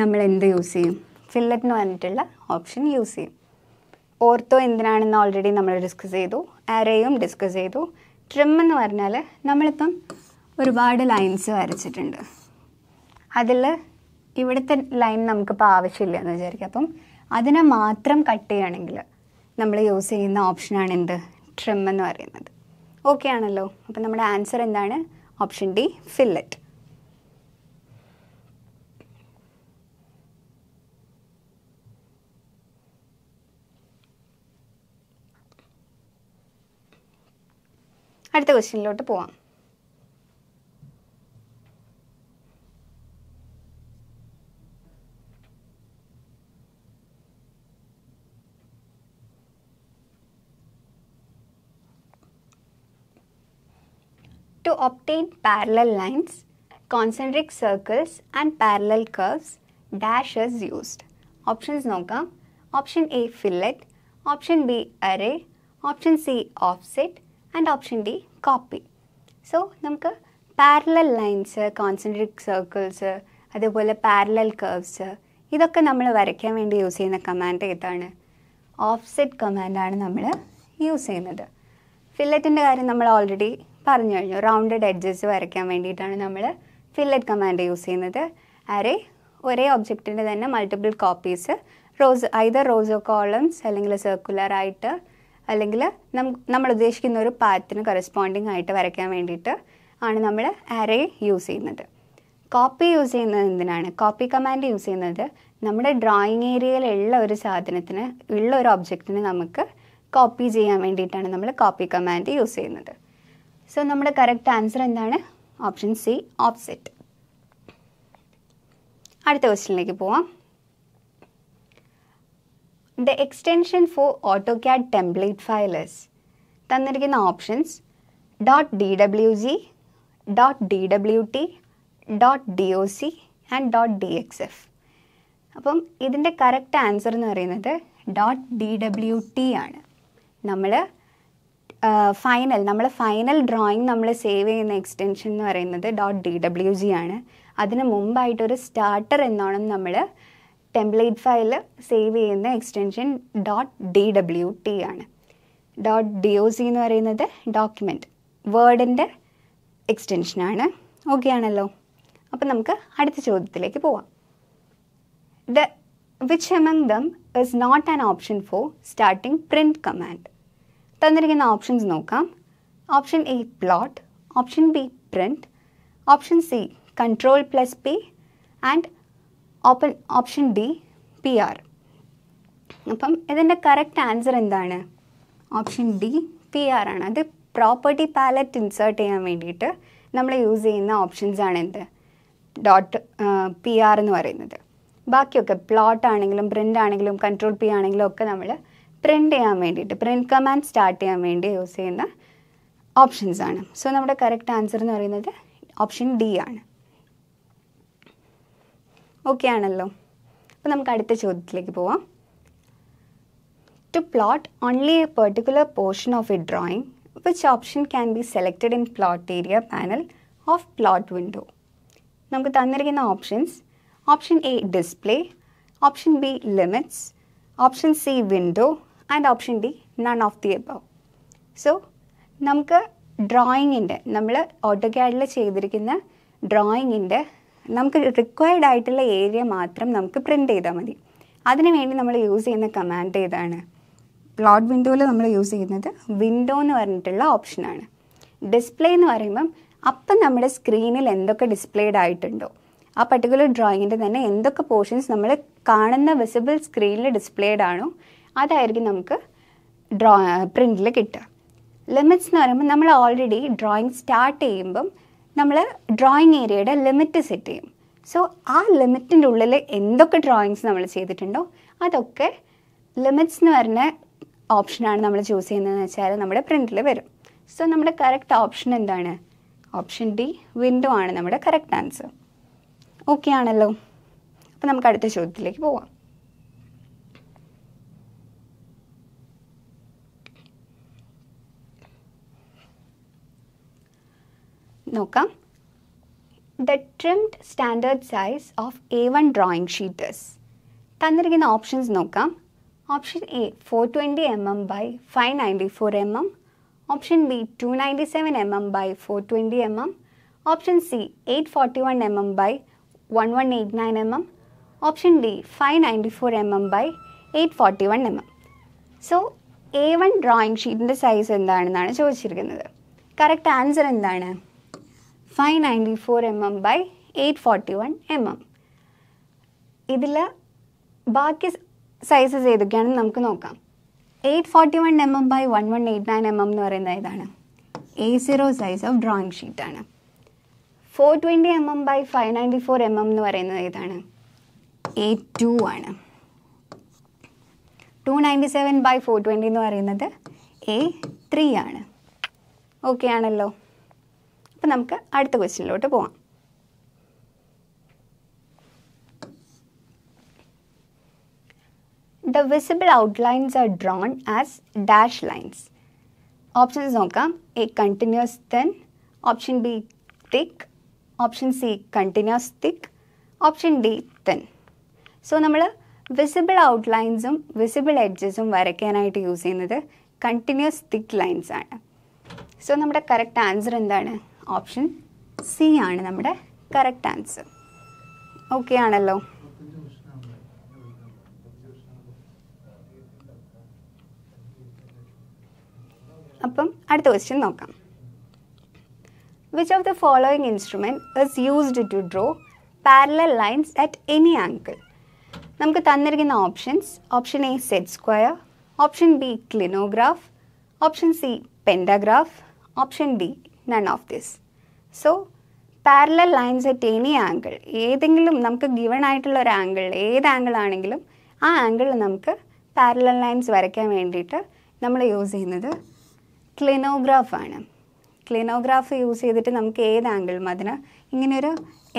നമ്മൾ എന്ത് യൂസ് ചെയ്യും ഫില്ലറ്റിന് വന്നിട്ടുള്ള ഓപ്ഷൻ യൂസ് ചെയ്യും ഓർത്തോ എന്തിനാണെന്ന് ഓൾറെഡി നമ്മൾ ഡിസ്കസ് ചെയ്തു ആരെയും ഡിസ്കസ് ചെയ്തു ട്രിം എന്ന് പറഞ്ഞാൽ നമ്മളിപ്പം ഒരുപാട് ലൈൻസ് വരച്ചിട്ടുണ്ട് അതിൽ ഇവിടുത്തെ ലൈൻ നമുക്കിപ്പോൾ ആവശ്യമില്ല എന്ന് വിചാരിക്കുക അപ്പം അതിനെ മാത്രം കട്ട് ചെയ്യുകയാണെങ്കിൽ നമ്മൾ യൂസ് ചെയ്യുന്ന ഓപ്ഷനാണ് എന്ത് ട്രിം എന്ന് പറയുന്നത് ഓക്കെ ആണല്ലോ അപ്പം നമ്മുടെ ആൻസർ എന്താണ് ഓപ്ഷൻ ഡി ഫില്ലറ്റ് അടുത്ത ക്വസ്റ്റ്യനിലോട്ട് പോവാം to obtain parallel lines, concentric circles and parallel curves, dash is used. Options നോക്കാം option A fillet option B array option C offset and option D copy so നമുക്ക് parallel lines concentric circles അതുപോലെ parallel curves ഇതൊക്കെ നമ്മൾ വരയ്ക്കാൻ വേണ്ടി use ചെയ്യുന്ന command ഏതാണ് offset കമാൻഡാണ് നമ്മൾ യൂസ് ചെയ്യുന്നത് ഫില്ലറ്റിൻ്റെ കാര്യം നമ്മൾ ഓൾറെഡി പറഞ്ഞു കഴിഞ്ഞു റൗണ്ടഡ് എഡ്ജസ് വരയ്ക്കാൻ വേണ്ടിയിട്ടാണ് നമ്മൾ ഫില്ലറ്റ് കമാൻഡ് യൂസ് ചെയ്യുന്നത് അരേ ഒരേ ഒബ്ജക്റ്റിൻ്റെ തന്നെ മൾട്ടിപ്പിൾ കോപ്പീസ് റോസ് ഐതർ റോസോ കോളംസ് അല്ലെങ്കിൽ സർക്കുലർ ആയിട്ട് അല്ലെങ്കിൽ നമ്മൾ ഉദ്ദേശിക്കുന്ന ഒരു പാത്തിന് കറസ്പോണ്ടിങ് ആയിട്ട് വരയ്ക്കാൻ വേണ്ടിയിട്ട് ആണ് നമ്മൾ അരേ യൂസ് ചെയ്യുന്നത് കോപ്പി യൂസ് ചെയ്യുന്നത് എന്തിനാണ് കോപ്പി കമാൻഡ് യൂസ് ചെയ്യുന്നത് നമ്മുടെ ഡ്രോയിങ് ഏരിയയിലുള്ള ഒരു സാധനത്തിന് ഉള്ള ഒരു ഒബ്ജക്റ്റിന് നമുക്ക് കോപ്പി ചെയ്യാൻ വേണ്ടിയിട്ടാണ് നമ്മൾ കോപ്പി കമാൻഡ് യൂസ് ചെയ്യുന്നത് സോ നമ്മുടെ കറക്റ്റ് ആൻസർ എന്താണ് ഓപ്ഷൻ സി ഓപ്സെറ്റ് അടുത്ത ക്വസ്റ്റ്യനിലേക്ക് പോവാം the extension for AutoCAD template files തന്നിരിക്കുന്ന options dot D W G dot D W T dot D O C and dot D X F അപ്പം ഇതിൻ്റെ correct answer എന്ന് പറയുന്നത് dot D W T ആണ് നമ്മൾ final നമ്മൾ final drawing നമ്മൾ save ചെയ്യുന്ന എക്സ്റ്റൻഷൻ എന്ന് പറയുന്നത് ഡോട്ട് ഡി ഡബ്ല്യു ജി ആണ് അതിന് മുമ്പായിട്ടൊരു സ്റ്റാർട്ടർ എന്നോണം നമ്മൾ ടെംപ്ലേറ്റ് ഫയൽ സേവ് ചെയ്യുന്ന extension dot D W T ആണ് ഡോട്ട് ഡി ഒ സി എന്ന് പറയുന്നത് ഡോക്യുമെൻറ്റ് വേർഡിൻ്റെ എക്സ്റ്റൻഷനാണ് ഓക്കെ ആണല്ലോ അപ്പോൾ നമുക്ക് അടുത്ത ചോദ്യത്തിലേക്ക് പോവാം the which among them is not an option for starting print command തന്നിരിക്കുന്ന ഓപ്ഷൻസ് നോക്കാം option A plot option B print option C control plus P and open option D P R അപ്പം ഇതിൻ്റെ കറക്റ്റ് ആൻസർ എന്താണ് option D P R ആണ് അത് property palette insert ചെയ്യാൻ വേണ്ടിയിട്ട് നമ്മൾ യൂസ് ചെയ്യുന്ന ഓപ്ഷൻസ് ആണ് എന്ത് ഡോട്ട് പി ആർ എന്ന് പറയുന്നത് ബാക്കിയൊക്കെ പ്ലോട്ട് ആണെങ്കിലും പ്രിൻ്റ് ആണെങ്കിലും കൺട്രോൾ പി ആണെങ്കിലും ഒക്കെ നമ്മൾ പ്രിൻ്റ് ചെയ്യാൻ വേണ്ടിയിട്ട് പ്രിൻ്റ് കമാൻഡ് സ്റ്റാർട്ട് ചെയ്യാൻ വേണ്ടി യൂസ് ചെയ്യുന്ന ഓപ്ഷൻസ് ആണ് സോ നമ്മുടെ കറക്റ്റ് ആൻസർ എന്ന് പറയുന്നത് ഓപ്ഷൻ ഡി ആണ് ഓക്കെ ആണല്ലോ അപ്പോൾ നമുക്ക് അടുത്ത ചോദ്യത്തിലേക്ക് പോവാം to plot only a particular portion of a drawing which option can be selected in plot area panel of plot window നമുക്ക് തന്നിരിക്കുന്ന options option A display option B limits option C window and option D none of the above so നമുക്ക് ഡ്രോയിങ്ങിൻ്റെ നമ്മൾ auto ക്യാഡിൽ ചെയ്തിരിക്കുന്ന ഡ്രോയിങ്ങിൻ്റെ നമുക്ക് required ആയിട്ടുള്ള area മാത്രം നമുക്ക് പ്രിൻ്റ് ചെയ്താൽ മതി അതിനുവേണ്ടി നമ്മൾ യൂസ് ചെയ്യുന്ന കമാൻഡ് ഏതാണ് പ്ലോട്ട് വിൻഡോയിൽ നമ്മൾ യൂസ് ചെയ്യുന്നത് വിൻഡോ എന്ന് പറഞ്ഞിട്ടുള്ള ഓപ്ഷനാണ് ഡിസ്പ്ലേ എന്ന് പറയുമ്പം അപ്പം നമ്മുടെ സ്ക്രീനിൽ എന്തൊക്കെ ഡിസ്പ്ലേഡ് ആയിട്ടുണ്ടോ ആ പർട്ടിക്കുലർ ഡ്രോയിങ്ങിൻ്റെ തന്നെ എന്തൊക്കെ പോർഷൻസ് നമ്മൾ കാണുന്ന വിസിബിൾ സ്ക്രീനിൽ ഡിസ്പ്ലേഡ് ആണോ അതായിരിക്കും നമുക്ക് ഡ്രോ പ്രിൻറ്റിൽ കിട്ടുക ലിമിറ്റ്സ് എന്ന് പറയുമ്പോൾ നമ്മൾ ഓൾറെഡി ഡ്രോയിങ് സ്റ്റാർട്ട് ചെയ്യുമ്പം നമ്മൾ ഡ്രോയിങ് ഏരിയയുടെ ലിമിറ്റ് സെറ്റ് ചെയ്യും സോ ആ ലിമിറ്റിൻ്റെ ഉള്ളിൽ എന്തൊക്കെ ഡ്രോയിങ്സ് നമ്മൾ ചെയ്തിട്ടുണ്ടോ അതൊക്കെ ലിമിറ്റ്സ് എന്ന് പറഞ്ഞ ഓപ്ഷനാണ് നമ്മൾ ചൂസ് ചെയ്യുന്നതെന്ന് വെച്ചാൽ നമ്മുടെ പ്രിൻറ്റിൽ വരും സോ നമ്മുടെ കറക്റ്റ് ഓപ്ഷൻ എന്താണ് ഓപ്ഷൻ ഡി വിൻഡോ ആണ് നമ്മുടെ കറക്റ്റ് ആൻസർ ഓക്കെ ആണല്ലോ അപ്പോൾ നമുക്ക് അടുത്ത ചോദ്യത്തിലേക്ക് പോവാം നോക്കാം the trimmed standard size of A one drawing sheet is തന്നിരിക്കുന്ന ഓപ്ഷൻസ് നോക്കാം option A four twenty M M by five ninety four M M option B two ninety seven M M by four twenty M M option C eight forty one M M by one one eight nine M M option D five ninety four M M by eight forty one M M so A one drawing ഷീറ്റിൻ്റെ size എന്താണെന്നാണ് ചോദിച്ചിരിക്കുന്നത് correct answer എന്താണ് 594 mm by 841 mm. ഇതിൽ ബാക്കി sizes ഏതൊക്കെയാണ് നമുക്ക് നോക്കാം eight forty one M M by one one eight nine M M എന്ന് പറയുന്ന ഇതാണ് A zero size of drawing ഷീറ്റാണ് four twenty M M by five ninety four M M എന്ന് പറയുന്നത് ഇതാണ് എ ടു ആണ് two ninety seven by four twenty എന്ന് പറയുന്നത് എ ത്രീ ആണ് ഓക്കെ ആണല്ലോ അപ്പം നമുക്ക് അടുത്ത ക്വസ്റ്റ്യനിലോട്ട് പോവാം the visible outlines are drawn as dash lines options നോക്കാം A continuous thin option B thick option C continuous thick option D thin so നമ്മൾ വിസിബിൾ ഔട്ട്ലൈൻസും വിസിബിൾ എഡ്ജസും വരയ്ക്കാനായിട്ട് യൂസ് ചെയ്യുന്നത് കണ്ടിന്യൂസ് തിക്ക് ലൈൻസ് ആണ് സോ നമ്മുടെ കറക്റ്റ് ആൻസർ എന്താണ് option C ആണ് നമ്മുടെ കറക്റ്റ് ആൻസർ ഓക്കെ ആണല്ലോ അപ്പം അടുത്ത ക്വസ്റ്റ്യൻ നോക്കാം which of the following instrument is used to draw parallel lines at any angle നമുക്ക് തന്നിരിക്കുന്ന options option A set square option B clinograph option C pantograph option D none of this so parallel lines at any angle ഏതെങ്കിലും നമുക്ക് given ആയിട്ടുള്ള ഒരു angle ഏത് angle ആണെങ്കിലും ആ angle നമുക്ക് പാരലൽ ലൈൻസ് വരയ്ക്കാൻ വേണ്ടിയിട്ട് നമ്മൾ യൂസ് ചെയ്യുന്നത് ക്ലിനോഗ്രാഫാണ് ക്ലിനോഗ്രാഫ് യൂസ് ചെയ്തിട്ട് നമുക്ക് ഏത് ആംഗിളും അതിന് ഇങ്ങനെയൊരു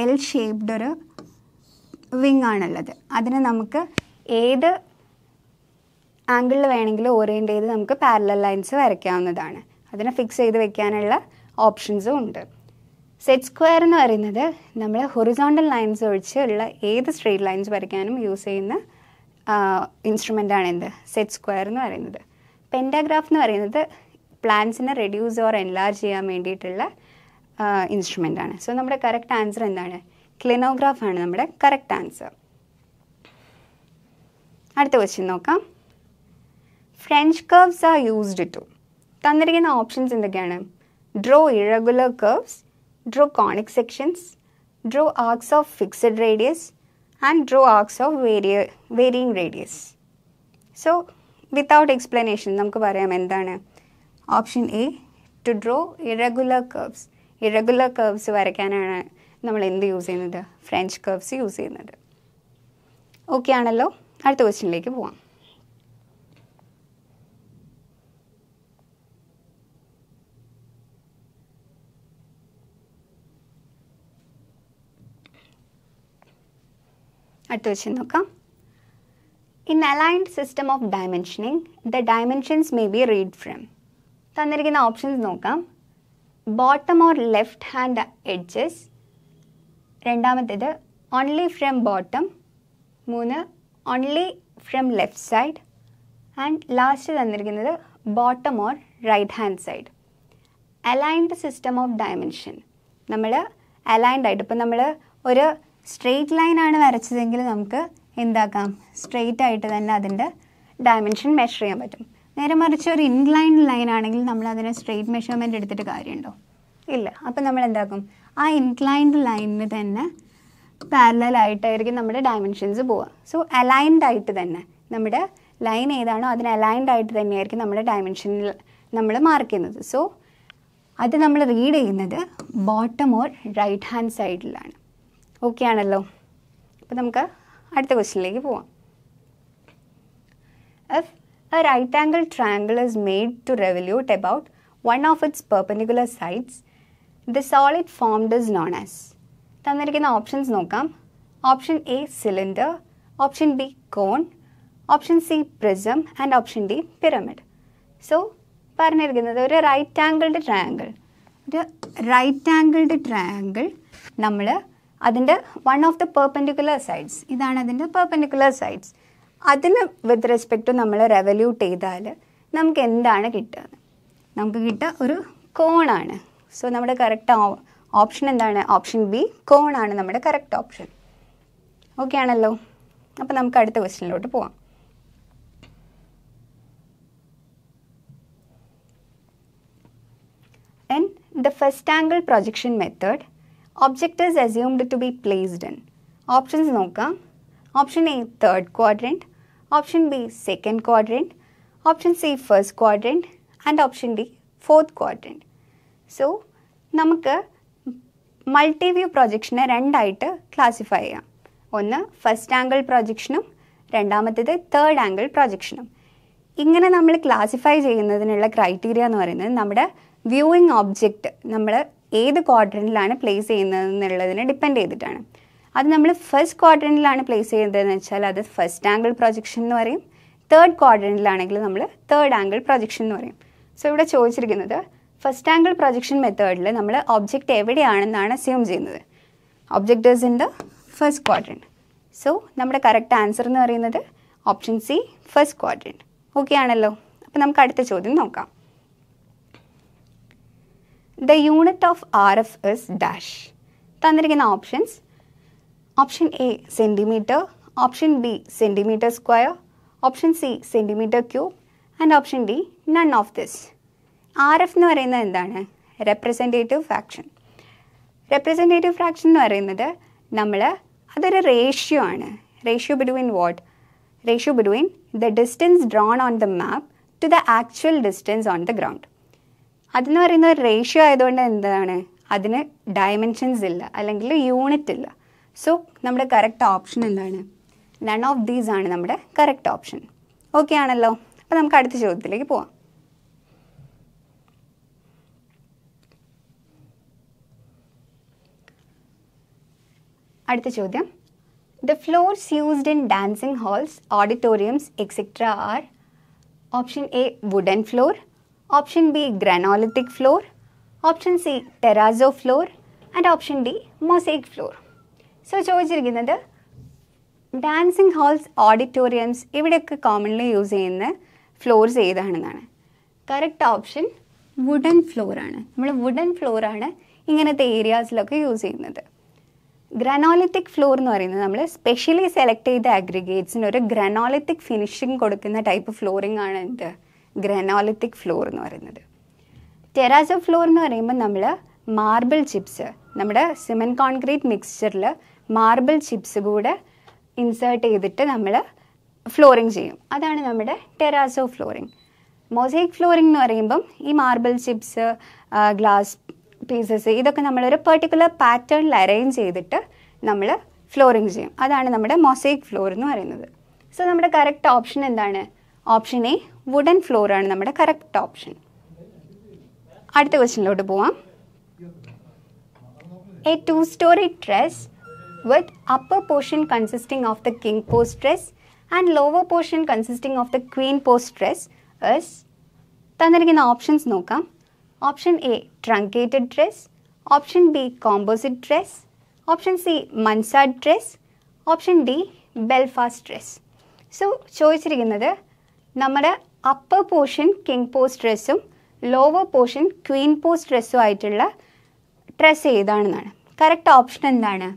എൽ ഷേപ്ഡ് ഒരു വിങ് ആണുള്ളത് അതിന് നമുക്ക് ഏത് ആംഗിളിൽ വേണമെങ്കിലും ഓറിയൻ്റ് ചെയ്ത് നമുക്ക് പാരലൽ ലൈൻസ് വരയ്ക്കാവുന്നതാണ് അതിനെ ഫിക്സ് ചെയ്ത് വെക്കാനുള്ള ഓപ്ഷൻസും ഉണ്ട് സെറ്റ് സ്ക്വയർ എന്ന് പറയുന്നത് നമ്മൾ ഹൊറിസോണ്ടൽ ലൈൻസ് ഒഴിച്ച് ഉള്ള ഏത് സ്ട്രെയിറ്റ് ലൈൻസ് വരയ്ക്കാനും യൂസ് ചെയ്യുന്ന ആണ് എന്ത് സെറ്റ് സ്ക്വയർ എന്ന് പറയുന്നത് പെൻഡാഗ്രാഫ് എന്ന് പറയുന്നത് പ്ലാൻസിനെ റെഡ്യൂസ് ഓർ എൻലാർജ് ചെയ്യാൻ വേണ്ടിയിട്ടുള്ള ആണ് സോ നമ്മുടെ കറക്റ്റ് ആൻസർ എന്താണ് ക്ലിനോഗ്രാഫ് ആണ് നമ്മുടെ കറക്റ്റ് ആൻസർ അടുത്ത ക്വസ്റ്റ്യൻ നോക്കാം French curves are used to തന്നിരിക്കുന്ന ഓപ്ഷൻസ് എന്തൊക്കെയാണ് draw irregular curves, draw conic sections, draw arcs of fixed radius and draw arcs of vari varying radius. So, without explanation, നമുക്ക് പറയാം എന്താണ് option A to draw irregular curves irregular curves വരയ്ക്കാനാണ് നമ്മൾ എന്ത് use ചെയ്യുന്നത് French curves use ചെയ്യുന്നത് okay ആണല്ലോ അടുത്ത വെച്ച് നോക്കാം in aligned system of dimensioning the dimensions may be read from തന്നിരിക്കുന്ന ഓപ്ഷൻസ് നോക്കാം bottom or left hand edges രണ്ടാമത്തേത് ഓൺലി ഫ്രം ബോട്ടം മൂന്ന് only from left side and last തന്നിരിക്കുന്നത് bottom or right hand side aligned system of dimension നമ്മൾ aligned ആയിട്ട് ഇപ്പം നമ്മൾ ഒരു സ്ട്രെയിറ്റ് ലൈൻ ആണ് വരച്ചതെങ്കിൽ നമുക്ക് എന്താക്കാം സ്ട്രെയിറ്റ് ആയിട്ട് തന്നെ അതിൻ്റെ ഡയമെൻഷൻ മെഷർ ചെയ്യാൻ പറ്റും നേരെ മറിച്ച് ഒരു ഇൻലൈൻ ലൈൻ ആണെങ്കിൽ നമ്മൾ അതിനെ സ്ട്രെയിറ്റ് മെഷർമെൻ്റ് എടുത്തിട്ട് കാര്യമുണ്ടോ ഇല്ല അപ്പം നമ്മൾ എന്താക്കും ആ ഇൻക്ലൈൻഡ് ലൈനിന് തന്നെ പാരലായിട്ടായിരിക്കും നമ്മുടെ ഡയമെൻഷൻസ് പോവുക സോ അലൈൻഡ് ആയിട്ട് തന്നെ നമ്മുടെ ലൈൻ ഏതാണോ അതിന് അലൈൻഡ് ആയിട്ട് തന്നെയായിരിക്കും നമ്മുടെ ഡയമെൻഷൻ നമ്മൾ മാർക്ക് ചെയ്യുന്നത് സോ അത് നമ്മൾ റീഡ് ചെയ്യുന്നത് ബോട്ടം ഓർ റൈറ്റ് ഹാൻഡ് സൈഡിലാണ് ഓക്കെ ആണല്ലോ അപ്പോൾ നമുക്ക് അടുത്ത ക്വസ്റ്റ്യനിലേക്ക് പോവാം if a right angle triangle is made to revolute about one of its perpendicular sides the solid formed is known as തന്നിരിക്കുന്ന ഓപ്ഷൻസ് നോക്കാം option A cylinder option B cone option C prism and option D pyramid so പറഞ്ഞിരിക്കുന്നത് ഒരു right angled triangle ഒരു right angled triangle നമ്മൾ അതിൻ്റെ one of the perpendicular sides ഇതാണ് അതിൻ്റെ perpendicular sides അതിന് വിത്ത് റെസ്പെക്റ്റ് നമ്മൾ റെവല്യൂട്ട് ചെയ്താൽ നമുക്ക് എന്താണ് കിട്ടുക നമുക്ക് കിട്ടുക ഒരു കോണാണ് സോ നമ്മുടെ കറക്റ്റ് ഓപ്ഷൻ എന്താണ് ഓപ്ഷൻ ബി കോണാണ് നമ്മുടെ കറക്റ്റ് ഓപ്ഷൻ ഓക്കെ ആണല്ലോ അപ്പോൾ നമുക്ക് അടുത്ത ക്വസ്റ്റ്യനിലോട്ട് പോവാം in the first angle projection method object is assumed to be placed in options നോക്കാം option A third quadrant option B second quadrant option C first quadrant and option D fourth quadrant so നമുക്ക് multi view പ്രൊജക്ഷനെ രണ്ടായിട്ട് classify ചെയ്യാം ഒന്ന് first angle പ്രൊജക്ഷനും രണ്ടാമത്തേത് third angle പ്രൊജക്ഷനും ഇങ്ങനെ നമ്മൾ classify ചെയ്യുന്നതിനുള്ള ക്രൈറ്റീരിയ എന്ന് പറയുന്നത് നമ്മുടെ വ്യൂയിങ് ഓബ്ജക്റ്റ് നമ്മൾ ഏത് ക്വാഡ്രൻറ്റിലാണ് പ്ലേസ് ചെയ്യുന്നത് എന്നുള്ളതിനെ ഡിപ്പെൻഡ് ചെയ്തിട്ടാണ് അത് നമ്മൾ ഫസ്റ്റ് ക്വാഡ്രൻറ്റിലാണ് പ്ലേസ് ചെയ്യുന്നതെന്ന് വെച്ചാൽ അത് ഫസ്റ്റ് ആംഗിൾ പ്രൊജക്ഷൻ എന്ന് പറയും തേർഡ് ക്വാഡ്രൻറ്റിലാണെങ്കിൽ നമ്മൾ തേർഡ് ആംഗിൾ പ്രൊജക്ഷൻ എന്ന് പറയും സോ ഇവിടെ ചോദിച്ചിരിക്കുന്നത് ഫസ്റ്റ് ആംഗിൾ പ്രൊജക്ഷൻ മെത്തേഡിൽ നമ്മൾ ഒബ്ജക്റ്റ് എവിടെയാണെന്നാണ് അസ്യൂം ചെയ്യുന്നത് object is in the first quadrant so നമ്മുടെ കറക്റ്റ് ആൻസർ എന്ന് പറയുന്നത് option C first quadrant okay ആണല്ലോ അപ്പോൾ നമുക്ക് അടുത്ത ചോദ്യം നോക്കാം the unit of RF is dash. Tandrigina options. Option A centimeter, option B centimeter square, option C centimeter cube, and option D none of this. RF no representative fraction. Representative fraction no arena ratio aana. Ratio between what? Ratio between the distance drawn on the map to the actual distance on the ground. അതെന്ന് പറയുന്ന ഒരു ratio ആയതുകൊണ്ട് എന്താണ് അതിന് dimensions ഇല്ല അല്ലെങ്കിൽ unit ഇല്ല so നമ്മുടെ കറക്റ്റ് ഓപ്ഷൻ എന്താണ് നൺ ഓഫ് ദീസ് ആണ് നമ്മുടെ കറക്റ്റ് ഓപ്ഷൻ ഓക്കെ ആണല്ലോ അപ്പോൾ നമുക്ക് അടുത്ത ചോദ്യത്തിലേക്ക് പോവാം അടുത്ത ചോദ്യം the floors used in dancing halls auditoriums etcetera are option A wooden floor option B granolithic floor option C terrazzo floor and option D mosaic floor so ചോദിച്ചിരിക്കുന്നത് ഡാൻസിങ് ഹാൾസ് ഓഡിറ്റോറിയംസ് ഇവിടെയൊക്കെ കോമൺലി യൂസ് ചെയ്യുന്ന floors ഏതാണെന്നാണ് correct option wooden ആണ് നമ്മൾ wooden ആണ് ഇങ്ങനത്തെ ഏരിയാസിലൊക്കെ use ചെയ്യുന്നത് ഗ്രനോളിത്തിക് floor എന്ന് പറയുന്നത് നമ്മൾ സ്പെഷ്യലി സെലക്ട് ചെയ്ത അഗ്രിഗേറ്റ്സിന് ഒരു ഗ്രനോളിത്തിക് ഫിനിഷിംഗ് കൊടുക്കുന്ന ടൈപ്പ് ഫ്ലോറിംഗ് ആണ് എന്ത് ഗ്രനോളിത്തിക് ഫ്ലോർ എന്ന് പറയുന്നത് ടെറാസോ ഫ്ലോർ എന്ന് പറയുമ്പോൾ നമ്മൾ മാർബിൾ ചിപ്സ് നമ്മുടെ സിമെൻറ്റ് കോൺക്രീറ്റ് മിക്സ്ചറിൽ മാർബിൾ ചിപ്സ് കൂടെ ഇൻസേർട്ട് ചെയ്തിട്ട് നമ്മൾ ഫ്ലോറിങ് ചെയ്യും അതാണ് നമ്മുടെ ടെറാസോ ഫ്ലോറിങ് മൊസൈക്ക് ഫ്ലോറിംഗ് എന്ന് പറയുമ്പം ഈ മാർബിൾ ചിപ്സ് ഗ്ലാസ് പീസസ് ഇതൊക്കെ നമ്മളൊരു പെർട്ടിക്കുലർ പാറ്റേണിൽ അറേഞ്ച് ചെയ്തിട്ട് നമ്മൾ ഫ്ലോറിങ് ചെയ്യും അതാണ് നമ്മുടെ മൊസൈക്ക് ഫ്ലോർ എന്ന് പറയുന്നത് സോ നമ്മുടെ കറക്റ്റ് ഓപ്ഷൻ എന്താണ് ഓപ്ഷൻ എ വുഡൻ ഫ്ലോർ ആണ് നമ്മുടെ കറക്റ്റ് ഓപ്ഷൻ അടുത്ത ക്വസ്റ്റ്യനിലോട്ട് പോവാം a two storey truss with upper portion consisting of the king post truss and lower portion consisting of the queen post truss is തന്നിരിക്കുന്ന options നോക്കാം option A truncated truss option B composite truss option C mansard truss option D belfast truss so ചോദിച്ചിരിക്കുന്നത് നമ്മുടെ upper portion king post ഡ്രസ്സും lower portion Queen post ഡ്രസ്സും ആയിട്ടുള്ള truss ഏതാണെന്നാണ് correct option എന്താണ്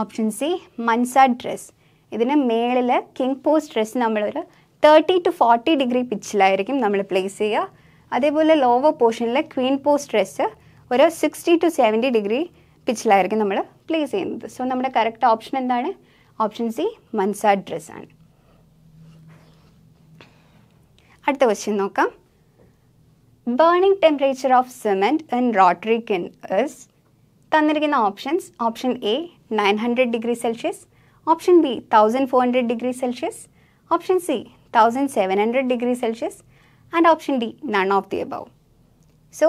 option C mansard truss ഇതിന് മേളിൽ king post truss നമ്മളൊരു തേർട്ടി ടു ഫോർട്ടി ഡിഗ്രി പിച്ചിലായിരിക്കും നമ്മൾ പ്ലേസ് ചെയ്യുക അതേപോലെ ലോവർ പോർഷനിൽ ക്വീൻ പോസ് ഡ്രസ്സ് ഒരു സിക്സ്റ്റി ടു സെവൻറ്റി ഡിഗ്രി പിച്ചിലായിരിക്കും നമ്മൾ പ്ലേസ് ചെയ്യുന്നത് സോ നമ്മുടെ കറക്റ്റ് ഓപ്ഷൻ എന്താണ് ഓപ്ഷൻ സി മൻസാഡ് ഡ്രസ്സാണ് അടുത്ത ക്വസ്റ്റ്യൻ നോക്കാം burning temperature of cement in rotary kiln is തന്നിരിക്കുന്ന options option A nine hundred degree Celsius option B thousand four hundred degree Celsius option C thousand seven hundred degree Celsius and option D none of the above so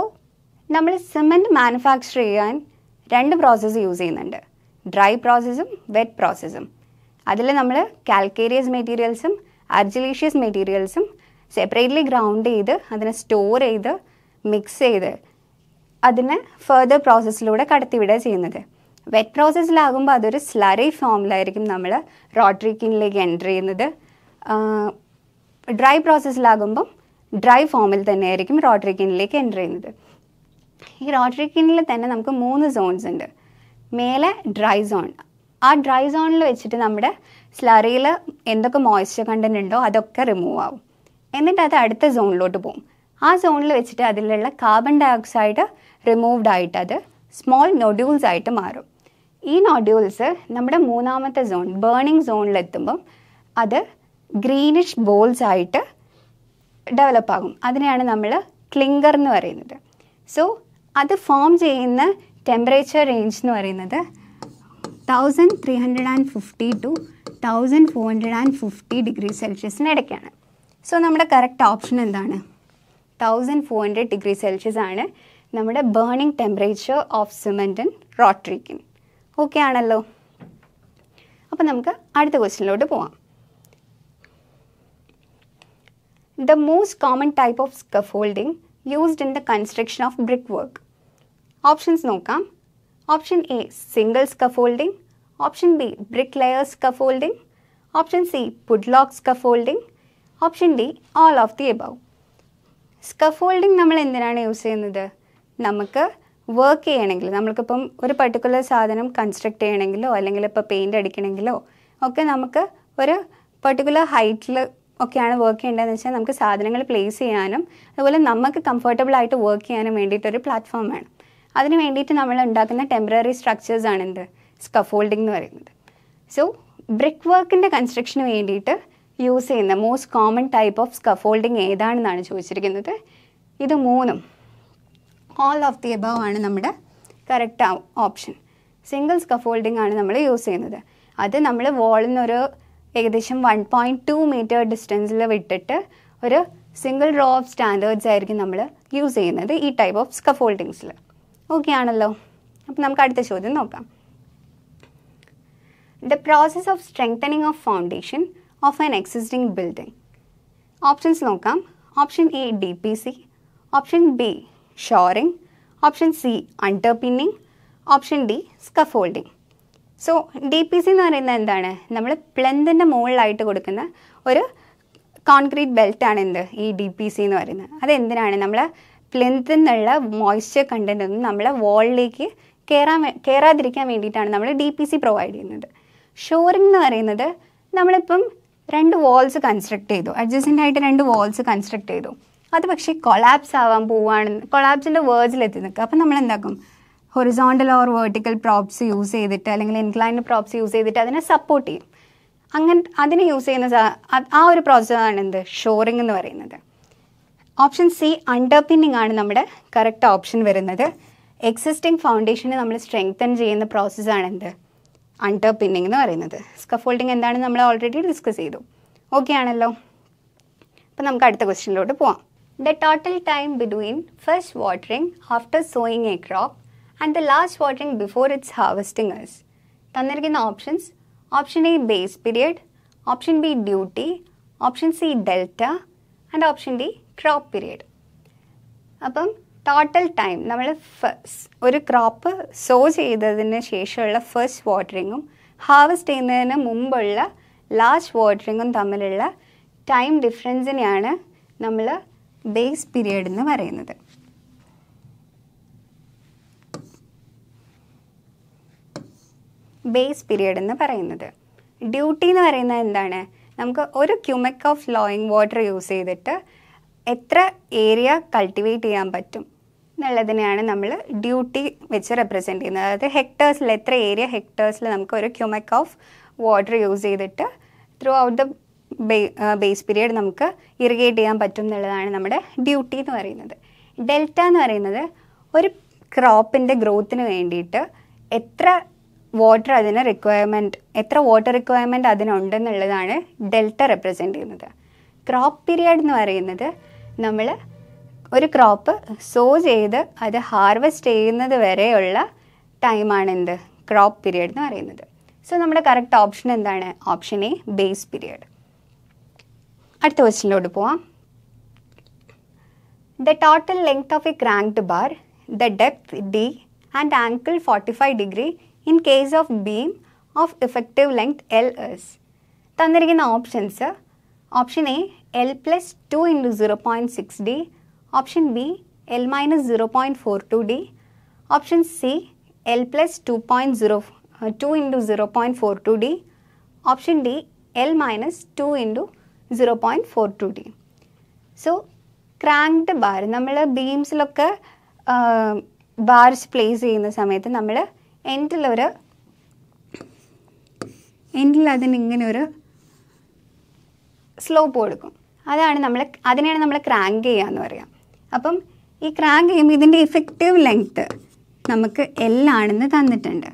നമ്മൾ cement manufacture ചെയ്യാൻ രണ്ട് process use ചെയ്യുന്നുണ്ട് dry പ്രോസസ്സും wet പ്രോസസ്സും അതിൽ നമ്മൾ calcareous മെറ്റീരിയൽസും argillaceous മെറ്റീരിയൽസും സെപ്പറേറ്റ്ലി ഗ്രൗണ്ട് ചെയ്ത് അതിനെ സ്റ്റോർ ചെയ്ത് മിക്സ് ചെയ്ത് അതിനെ ഫെർദർ പ്രോസസ്സിലൂടെ കടത്തിവിടുക ചെയ്യുന്നത് വെറ്റ് പ്രോസസ്സിലാകുമ്പോൾ അതൊരു സ്ലറി ഫോമിലായിരിക്കും നമ്മൾ റോട്രിക്കിനിലേക്ക് എൻ്റർ ചെയ്യുന്നത് ഡ്രൈ പ്രോസസ്സിലാകുമ്പം ഡ്രൈ ഫോമിൽ തന്നെയായിരിക്കും റോട്രിക്കിനിലേക്ക് എൻ്റർ ചെയ്യുന്നത് ഈ റോട്രിക്കിനിൽ തന്നെ നമുക്ക് മൂന്ന് സോൺസ് ഉണ്ട് മേലെ ഡ്രൈ സോൺ ആ ഡ്രൈ സോണിൽ വെച്ചിട്ട് നമ്മുടെ സ്ലറിയിൽ എന്തൊക്കെ മോയ്സ്ചർ കണ്ടൻറ് ഉണ്ടോ അതൊക്കെ റിമൂവ് ആവും എന്നിട്ട് അത് അടുത്ത സോണിലോട്ട് പോകും ആ സോണിൽ വെച്ചിട്ട് അതിലുള്ള കാർബൺ ഡയോക്സൈഡ് റിമൂവ്ഡ് ആയിട്ട് അത് സ്മോൾ നൊഡ്യൂൾസ് ആയിട്ട് മാറും ഈ നോഡ്യൂൾസ് നമ്മുടെ മൂന്നാമത്തെ സോൺ ബേണിംഗ് സോണിലെത്തുമ്പം അത് ഗ്രീനിഷ് ബോൾസ് ആയിട്ട് ഡെവലപ്പ് ആകും അതിനെയാണ് നമ്മൾ ക്ലിങ്കർ എന്ന് പറയുന്നത് സോ അത് ഫോം ചെയ്യുന്ന ടെമ്പറേച്ചർ റേഞ്ച് എന്ന് പറയുന്നത് thousand three hundred and fifty to thousand four hundred and fifty degree സെൽഷ്യസിന് ഇടയ്ക്കാണ് സോ നമ്മുടെ കറക്റ്റ് ഓപ്ഷൻ എന്താണ് thousand four hundred degree Celsius ആണ് നമ്മുടെ ബേണിംഗ് ടെമ്പറേച്ചർ ഓഫ് സിമെൻറ്റൻ റോട്ടറിക്കൻ ഓക്കെ ആണല്ലോ അപ്പോൾ നമുക്ക് അടുത്ത ക്വസ്റ്റ്യനിലോട്ട് പോവാം the most common type of scaffolding used in the construction of brick work options നോക്കാം option A single scaffolding option B brick layer scaffolding option C putlog scaffolding option D all of the above scaffolding നമ്മൾ എന്തിനാണ് use ചെയ്യുന്നത് നമുക്ക് work ചെയ്യണമെങ്കിൽ നമ്മൾക്കിപ്പം ഒരു particular സാധനം construct ചെയ്യണമെങ്കിലോ അല്ലെങ്കിൽ ഇപ്പോൾ പെയിൻറ് അടിക്കണമെങ്കിലോ ഒക്കെ നമുക്ക് ഒരു പർട്ടിക്കുലർ ഹൈറ്റിൽ ഒക്കെയാണ് വർക്ക് ചെയ്യേണ്ടതെന്ന് വെച്ചാൽ നമുക്ക് സാധനങ്ങൾ പ്ലേസ് ചെയ്യാനും അതുപോലെ നമുക്ക് കംഫർട്ടബിൾ ആയിട്ട് വർക്ക് ചെയ്യാനും വേണ്ടിയിട്ടൊരു പ്ലാറ്റ്ഫോം വേണം അതിന് വേണ്ടിയിട്ട് നമ്മൾ ഉണ്ടാക്കുന്ന ടെമ്പററി സ്ട്രക്ചേഴ്സ് ആണ് എന്ത് സ്കഫോൾഡിംഗ് എന്ന് പറയുന്നത് സോ ബ്രിക്ക് വർക്കിൻ്റെ കൺസ്ട്രക്ഷന് വേണ്ടിയിട്ട് യൂസ് ചെയ്യുന്ന most common type of scaffolding ഏതാണെന്നാണ് ചോദിച്ചിരിക്കുന്നത് ഇത് മൂന്നും ഓൾ ഓഫ് ദി അബവ് ആണ് നമ്മുടെ കറക്റ്റ് ഓപ്ഷൻ സിംഗിൾ സ്കഫോൾഡിംഗ് ആണ് നമ്മൾ യൂസ് ചെയ്യുന്നത് അത് നമ്മൾ വോളിൽ നിന്നൊരു ഏകദേശം വൺ പോയിൻറ്റ് ടു മീറ്റർ ഡിസ്റ്റൻസിൽ വിട്ടിട്ട് ഒരു സിംഗിൾ റോ ഓഫ് സ്റ്റാൻഡേർഡ്സ് ആയിരിക്കും നമ്മൾ യൂസ് ചെയ്യുന്നത് ഈ ടൈപ്പ് ഓഫ് സ്കഫോൾഡിങ്സിൽ ഓക്കെ ആണല്ലോ അപ്പം നമുക്ക് അടുത്ത ചോദ്യം നോക്കാം the process of strengthening of foundation of an existing building options നോക്കാം option A D P C option B shoring option C underpinning option D scaffolding so D P C എന്ന് പറയുന്നത് എന്താണ് നമ്മൾ പ്ലെന്തിൻ്റെ മുകളിലായിട്ട് കൊടുക്കുന്ന ഒരു കോൺക്രീറ്റ് ബെൽറ്റാണ് എന്ത് ഈ ഡി പി സി എന്ന് പറയുന്നത് അതെന്തിനാണ് നമ്മൾ പ്ലെന്തിൽ നിന്നുള്ള മോയ്സ്ചർ കണ്ടൻ്റ് ഒന്നും നമ്മളെ വാളിലേക്ക് കയറാൻ കയറാതിരിക്കാൻ വേണ്ടിയിട്ടാണ് നമ്മൾ ഡി പി സി പ്രൊവൈഡ് ചെയ്യുന്നത് ഷോറിംഗ് എന്ന് പറയുന്നത് നമ്മളിപ്പം രണ്ട് വാൾസ് കൺസ്ട്രക്ട് ചെയ്തു അഡ്ജസ്റ്റൻ്റ് ആയിട്ട് രണ്ട് വാൾസ് കൺസ്ട്രക്ട് ചെയ്തു അത് പക്ഷേ കൊളാപ്സ് ആവാൻ പോവുകയാണെന്ന് കൊളാപ്സിൻ്റെ വേർഡ്സിലെത്തി നിൽക്കുക അപ്പം നമ്മൾ എന്താക്കും horizontal or vertical props use ചെയ്തിട്ട് അല്ലെങ്കിൽ ഇൻക്ലൈൻഡ് പ്രോപ്സ് യൂസ് ചെയ്തിട്ട് അതിനെ സപ്പോർട്ട് ചെയ്യും അങ്ങനെ അതിനെ യൂസ് ചെയ്യുന്ന ആ ഒരു പ്രോസസ്സാണ് എന്ത് ഷോറിംഗ് എന്ന് പറയുന്നത് ഓപ്ഷൻ സി അണ്ടർപിന്നിങ് ആണ് നമ്മുടെ കറക്റ്റ് ഓപ്ഷൻ വരുന്നത് എക്സിസ്റ്റിംഗ് ഫൗണ്ടേഷനെ നമ്മൾ സ്ട്രെങ്തൻ ചെയ്യുന്ന പ്രോസസ്സാണ് എന്ത് അണ്ടർ പിന്നിങ് എന്ന് പറയുന്നത് സ്കഫോൾഡിങ് എന്താണെന്ന് നമ്മൾ ഓൾറെഡി ഡിസ്കസ് ചെയ്തു ഓക്കെ ആണല്ലോ അപ്പം നമുക്ക് അടുത്ത ക്വസ്റ്റ്യനിലോട്ട് പോവാം the total time between first watering after sowing a crop and the last watering before its harvesting as തന്നിരിക്കുന്ന options option A base period option B duty option C delta and option D crop period അപ്പം total time നമ്മൾ ഒരു crop so ചെയ്തതിന് ശേഷമുള്ള first വാട്ടറിങ്ങും harvest ചെയ്യുന്നതിന് മുമ്പുള്ള last വാട്ടറിങ്ങും തമ്മിലുള്ള time ഡിഫറൻസിനെയാണ് നമ്മൾ ബേസ് പീരിയഡ് എന്ന് പറയുന്നത് ബേസ് പീരിയഡ് എന്ന് പറയുന്നത് ഡ്യൂട്ടി എന്ന് പറയുന്നത് എന്താണ് നമുക്ക് ഒരു cumec of flowing water use ചെയ്തിട്ട് എത്ര ഏരിയ കൾട്ടിവേറ്റ് ചെയ്യാൻ പറ്റും എന്നുള്ളതിനെയാണ് നമ്മൾ ഡ്യൂട്ടി വെച്ച് റെപ്രസെൻ്റ് ചെയ്യുന്നത് അതായത് ഹെക്ടേഴ്സിൽ എത്ര ഏരിയ ഹെക്ടേഴ്സിൽ നമുക്ക് ഒരു ക്യുമക് ഓഫ് വാട്ടർ യൂസ് ചെയ്തിട്ട് throughout the base period നമുക്ക് ഇറിഗേറ്റ് ചെയ്യാൻ പറ്റും എന്നുള്ളതാണ് നമ്മുടെ ഡ്യൂട്ടി എന്ന് പറയുന്നത് ഡെൽറ്റ എന്ന് പറയുന്നത് ഒരു ക്രോപ്പിൻ്റെ ഗ്രോത്തിന് വേണ്ടിയിട്ട് എത്ര വാട്ടർ അതിന് റിക്വയർമെൻറ്റ് എത്ര വാട്ടർ റിക്വയർമെൻറ്റ് അതിനുണ്ടെന്നുള്ളതാണ് ഡെൽറ്റ റെപ്രസെൻ്റ് ചെയ്യുന്നത് ക്രോപ്പ് പീരിയഡ് എന്ന് പറയുന്നത് നമ്മൾ ഒരു ക്രോപ്പ് സോ ചെയ്ത് അത് ഹാർവെസ്റ്റ് ചെയ്യുന്നത് വരെയുള്ള ടൈമാണ് എന്ത് ക്രോപ്പ് പീരീഡ് എന്ന് പറയുന്നത് സോ നമ്മുടെ കറക്റ്റ് ഓപ്ഷൻ എന്താണ് ഓപ്ഷൻ എ ബേസ് പീരീഡ് അടുത്ത ക്വസ്റ്റിനിലോട്ട് പോവാം the total length of a cranked bar the depth D and angle forty five degree in case of beam of effective length L S തന്നിരിക്കുന്ന options option A L plus two into zero point six D option B L minus zero point four two D option C L plus two point zero two into zero point four two D option D L minus two into zero point four two D so cranked bar നമ്മൾ ബീംസിലൊക്കെ bars place ചെയ്യുന്ന സമയത്ത് നമ്മൾ എൻഡിലൊരു എൻഡിൽ അതിനിങ്ങനെ ഒരു slope കൊടുക്കും അതാണ് നമ്മൾ അതിനെയാണ് നമ്മൾ ക്രാങ്ക് ചെയ്യുക എന്ന് പറയാം അപ്പം ഈ ക്രാങ്ക് ചെയ്യുമ്പോൾ ഇതിൻ്റെ ഇഫക്റ്റീവ് ലെങ്ത്ത് നമുക്ക് എല്ലാണെന്ന് തന്നിട്ടുണ്ട്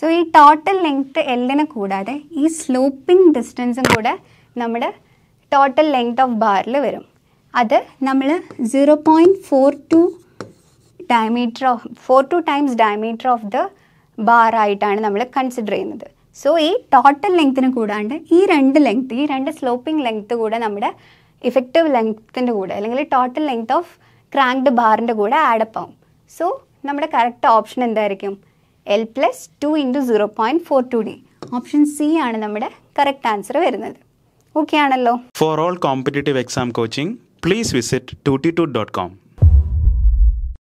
സോ ഈ ടോട്ടൽ ലെങ്ത്ത് എല്ലിനെ കൂടാതെ ഈ സ്ലോപ്പിംഗ് ഡിസ്റ്റൻസും കൂടെ നമ്മുടെ ടോട്ടൽ ലെങ്ത് ഓഫ് ബാറിൽ വരും അത് നമ്മൾ zero point four two diameter of four two times diameter of the bar ആയിട്ടാണ് നമ്മൾ കൺസിഡർ ചെയ്യുന്നത് സോ ഈ ടോട്ടൽ ലെങ്ത്തിന് കൂടാണ്ട് ഈ രണ്ട് ലെങ്ത്ത് ഈ രണ്ട് സ്ലോപ്പിംഗ് ലെങ്ത്ത് കൂടെ നമ്മുടെ ഇഫക്റ്റീവ് ലെങ്ത്തിൻ്റെ കൂടെ അല്ലെങ്കിൽ ടോട്ടൽ ലെങ്ത് ഓഫ് ക്രാങ്ക്ഡ് ബാറിൻ്റെ കൂടെ ആഡപ്പ് ആവും സോ നമ്മുടെ കറക്റ്റ് ഓപ്ഷൻ എന്തായിരിക്കും L plus two into zero point four two D option C ആണ് നമ്മുടെ കറക്റ്റ് ആൻസർ വരുന്നത് ഓക്കെ ആണല്ലോ for all competitive exam coaching please visit two T two dot com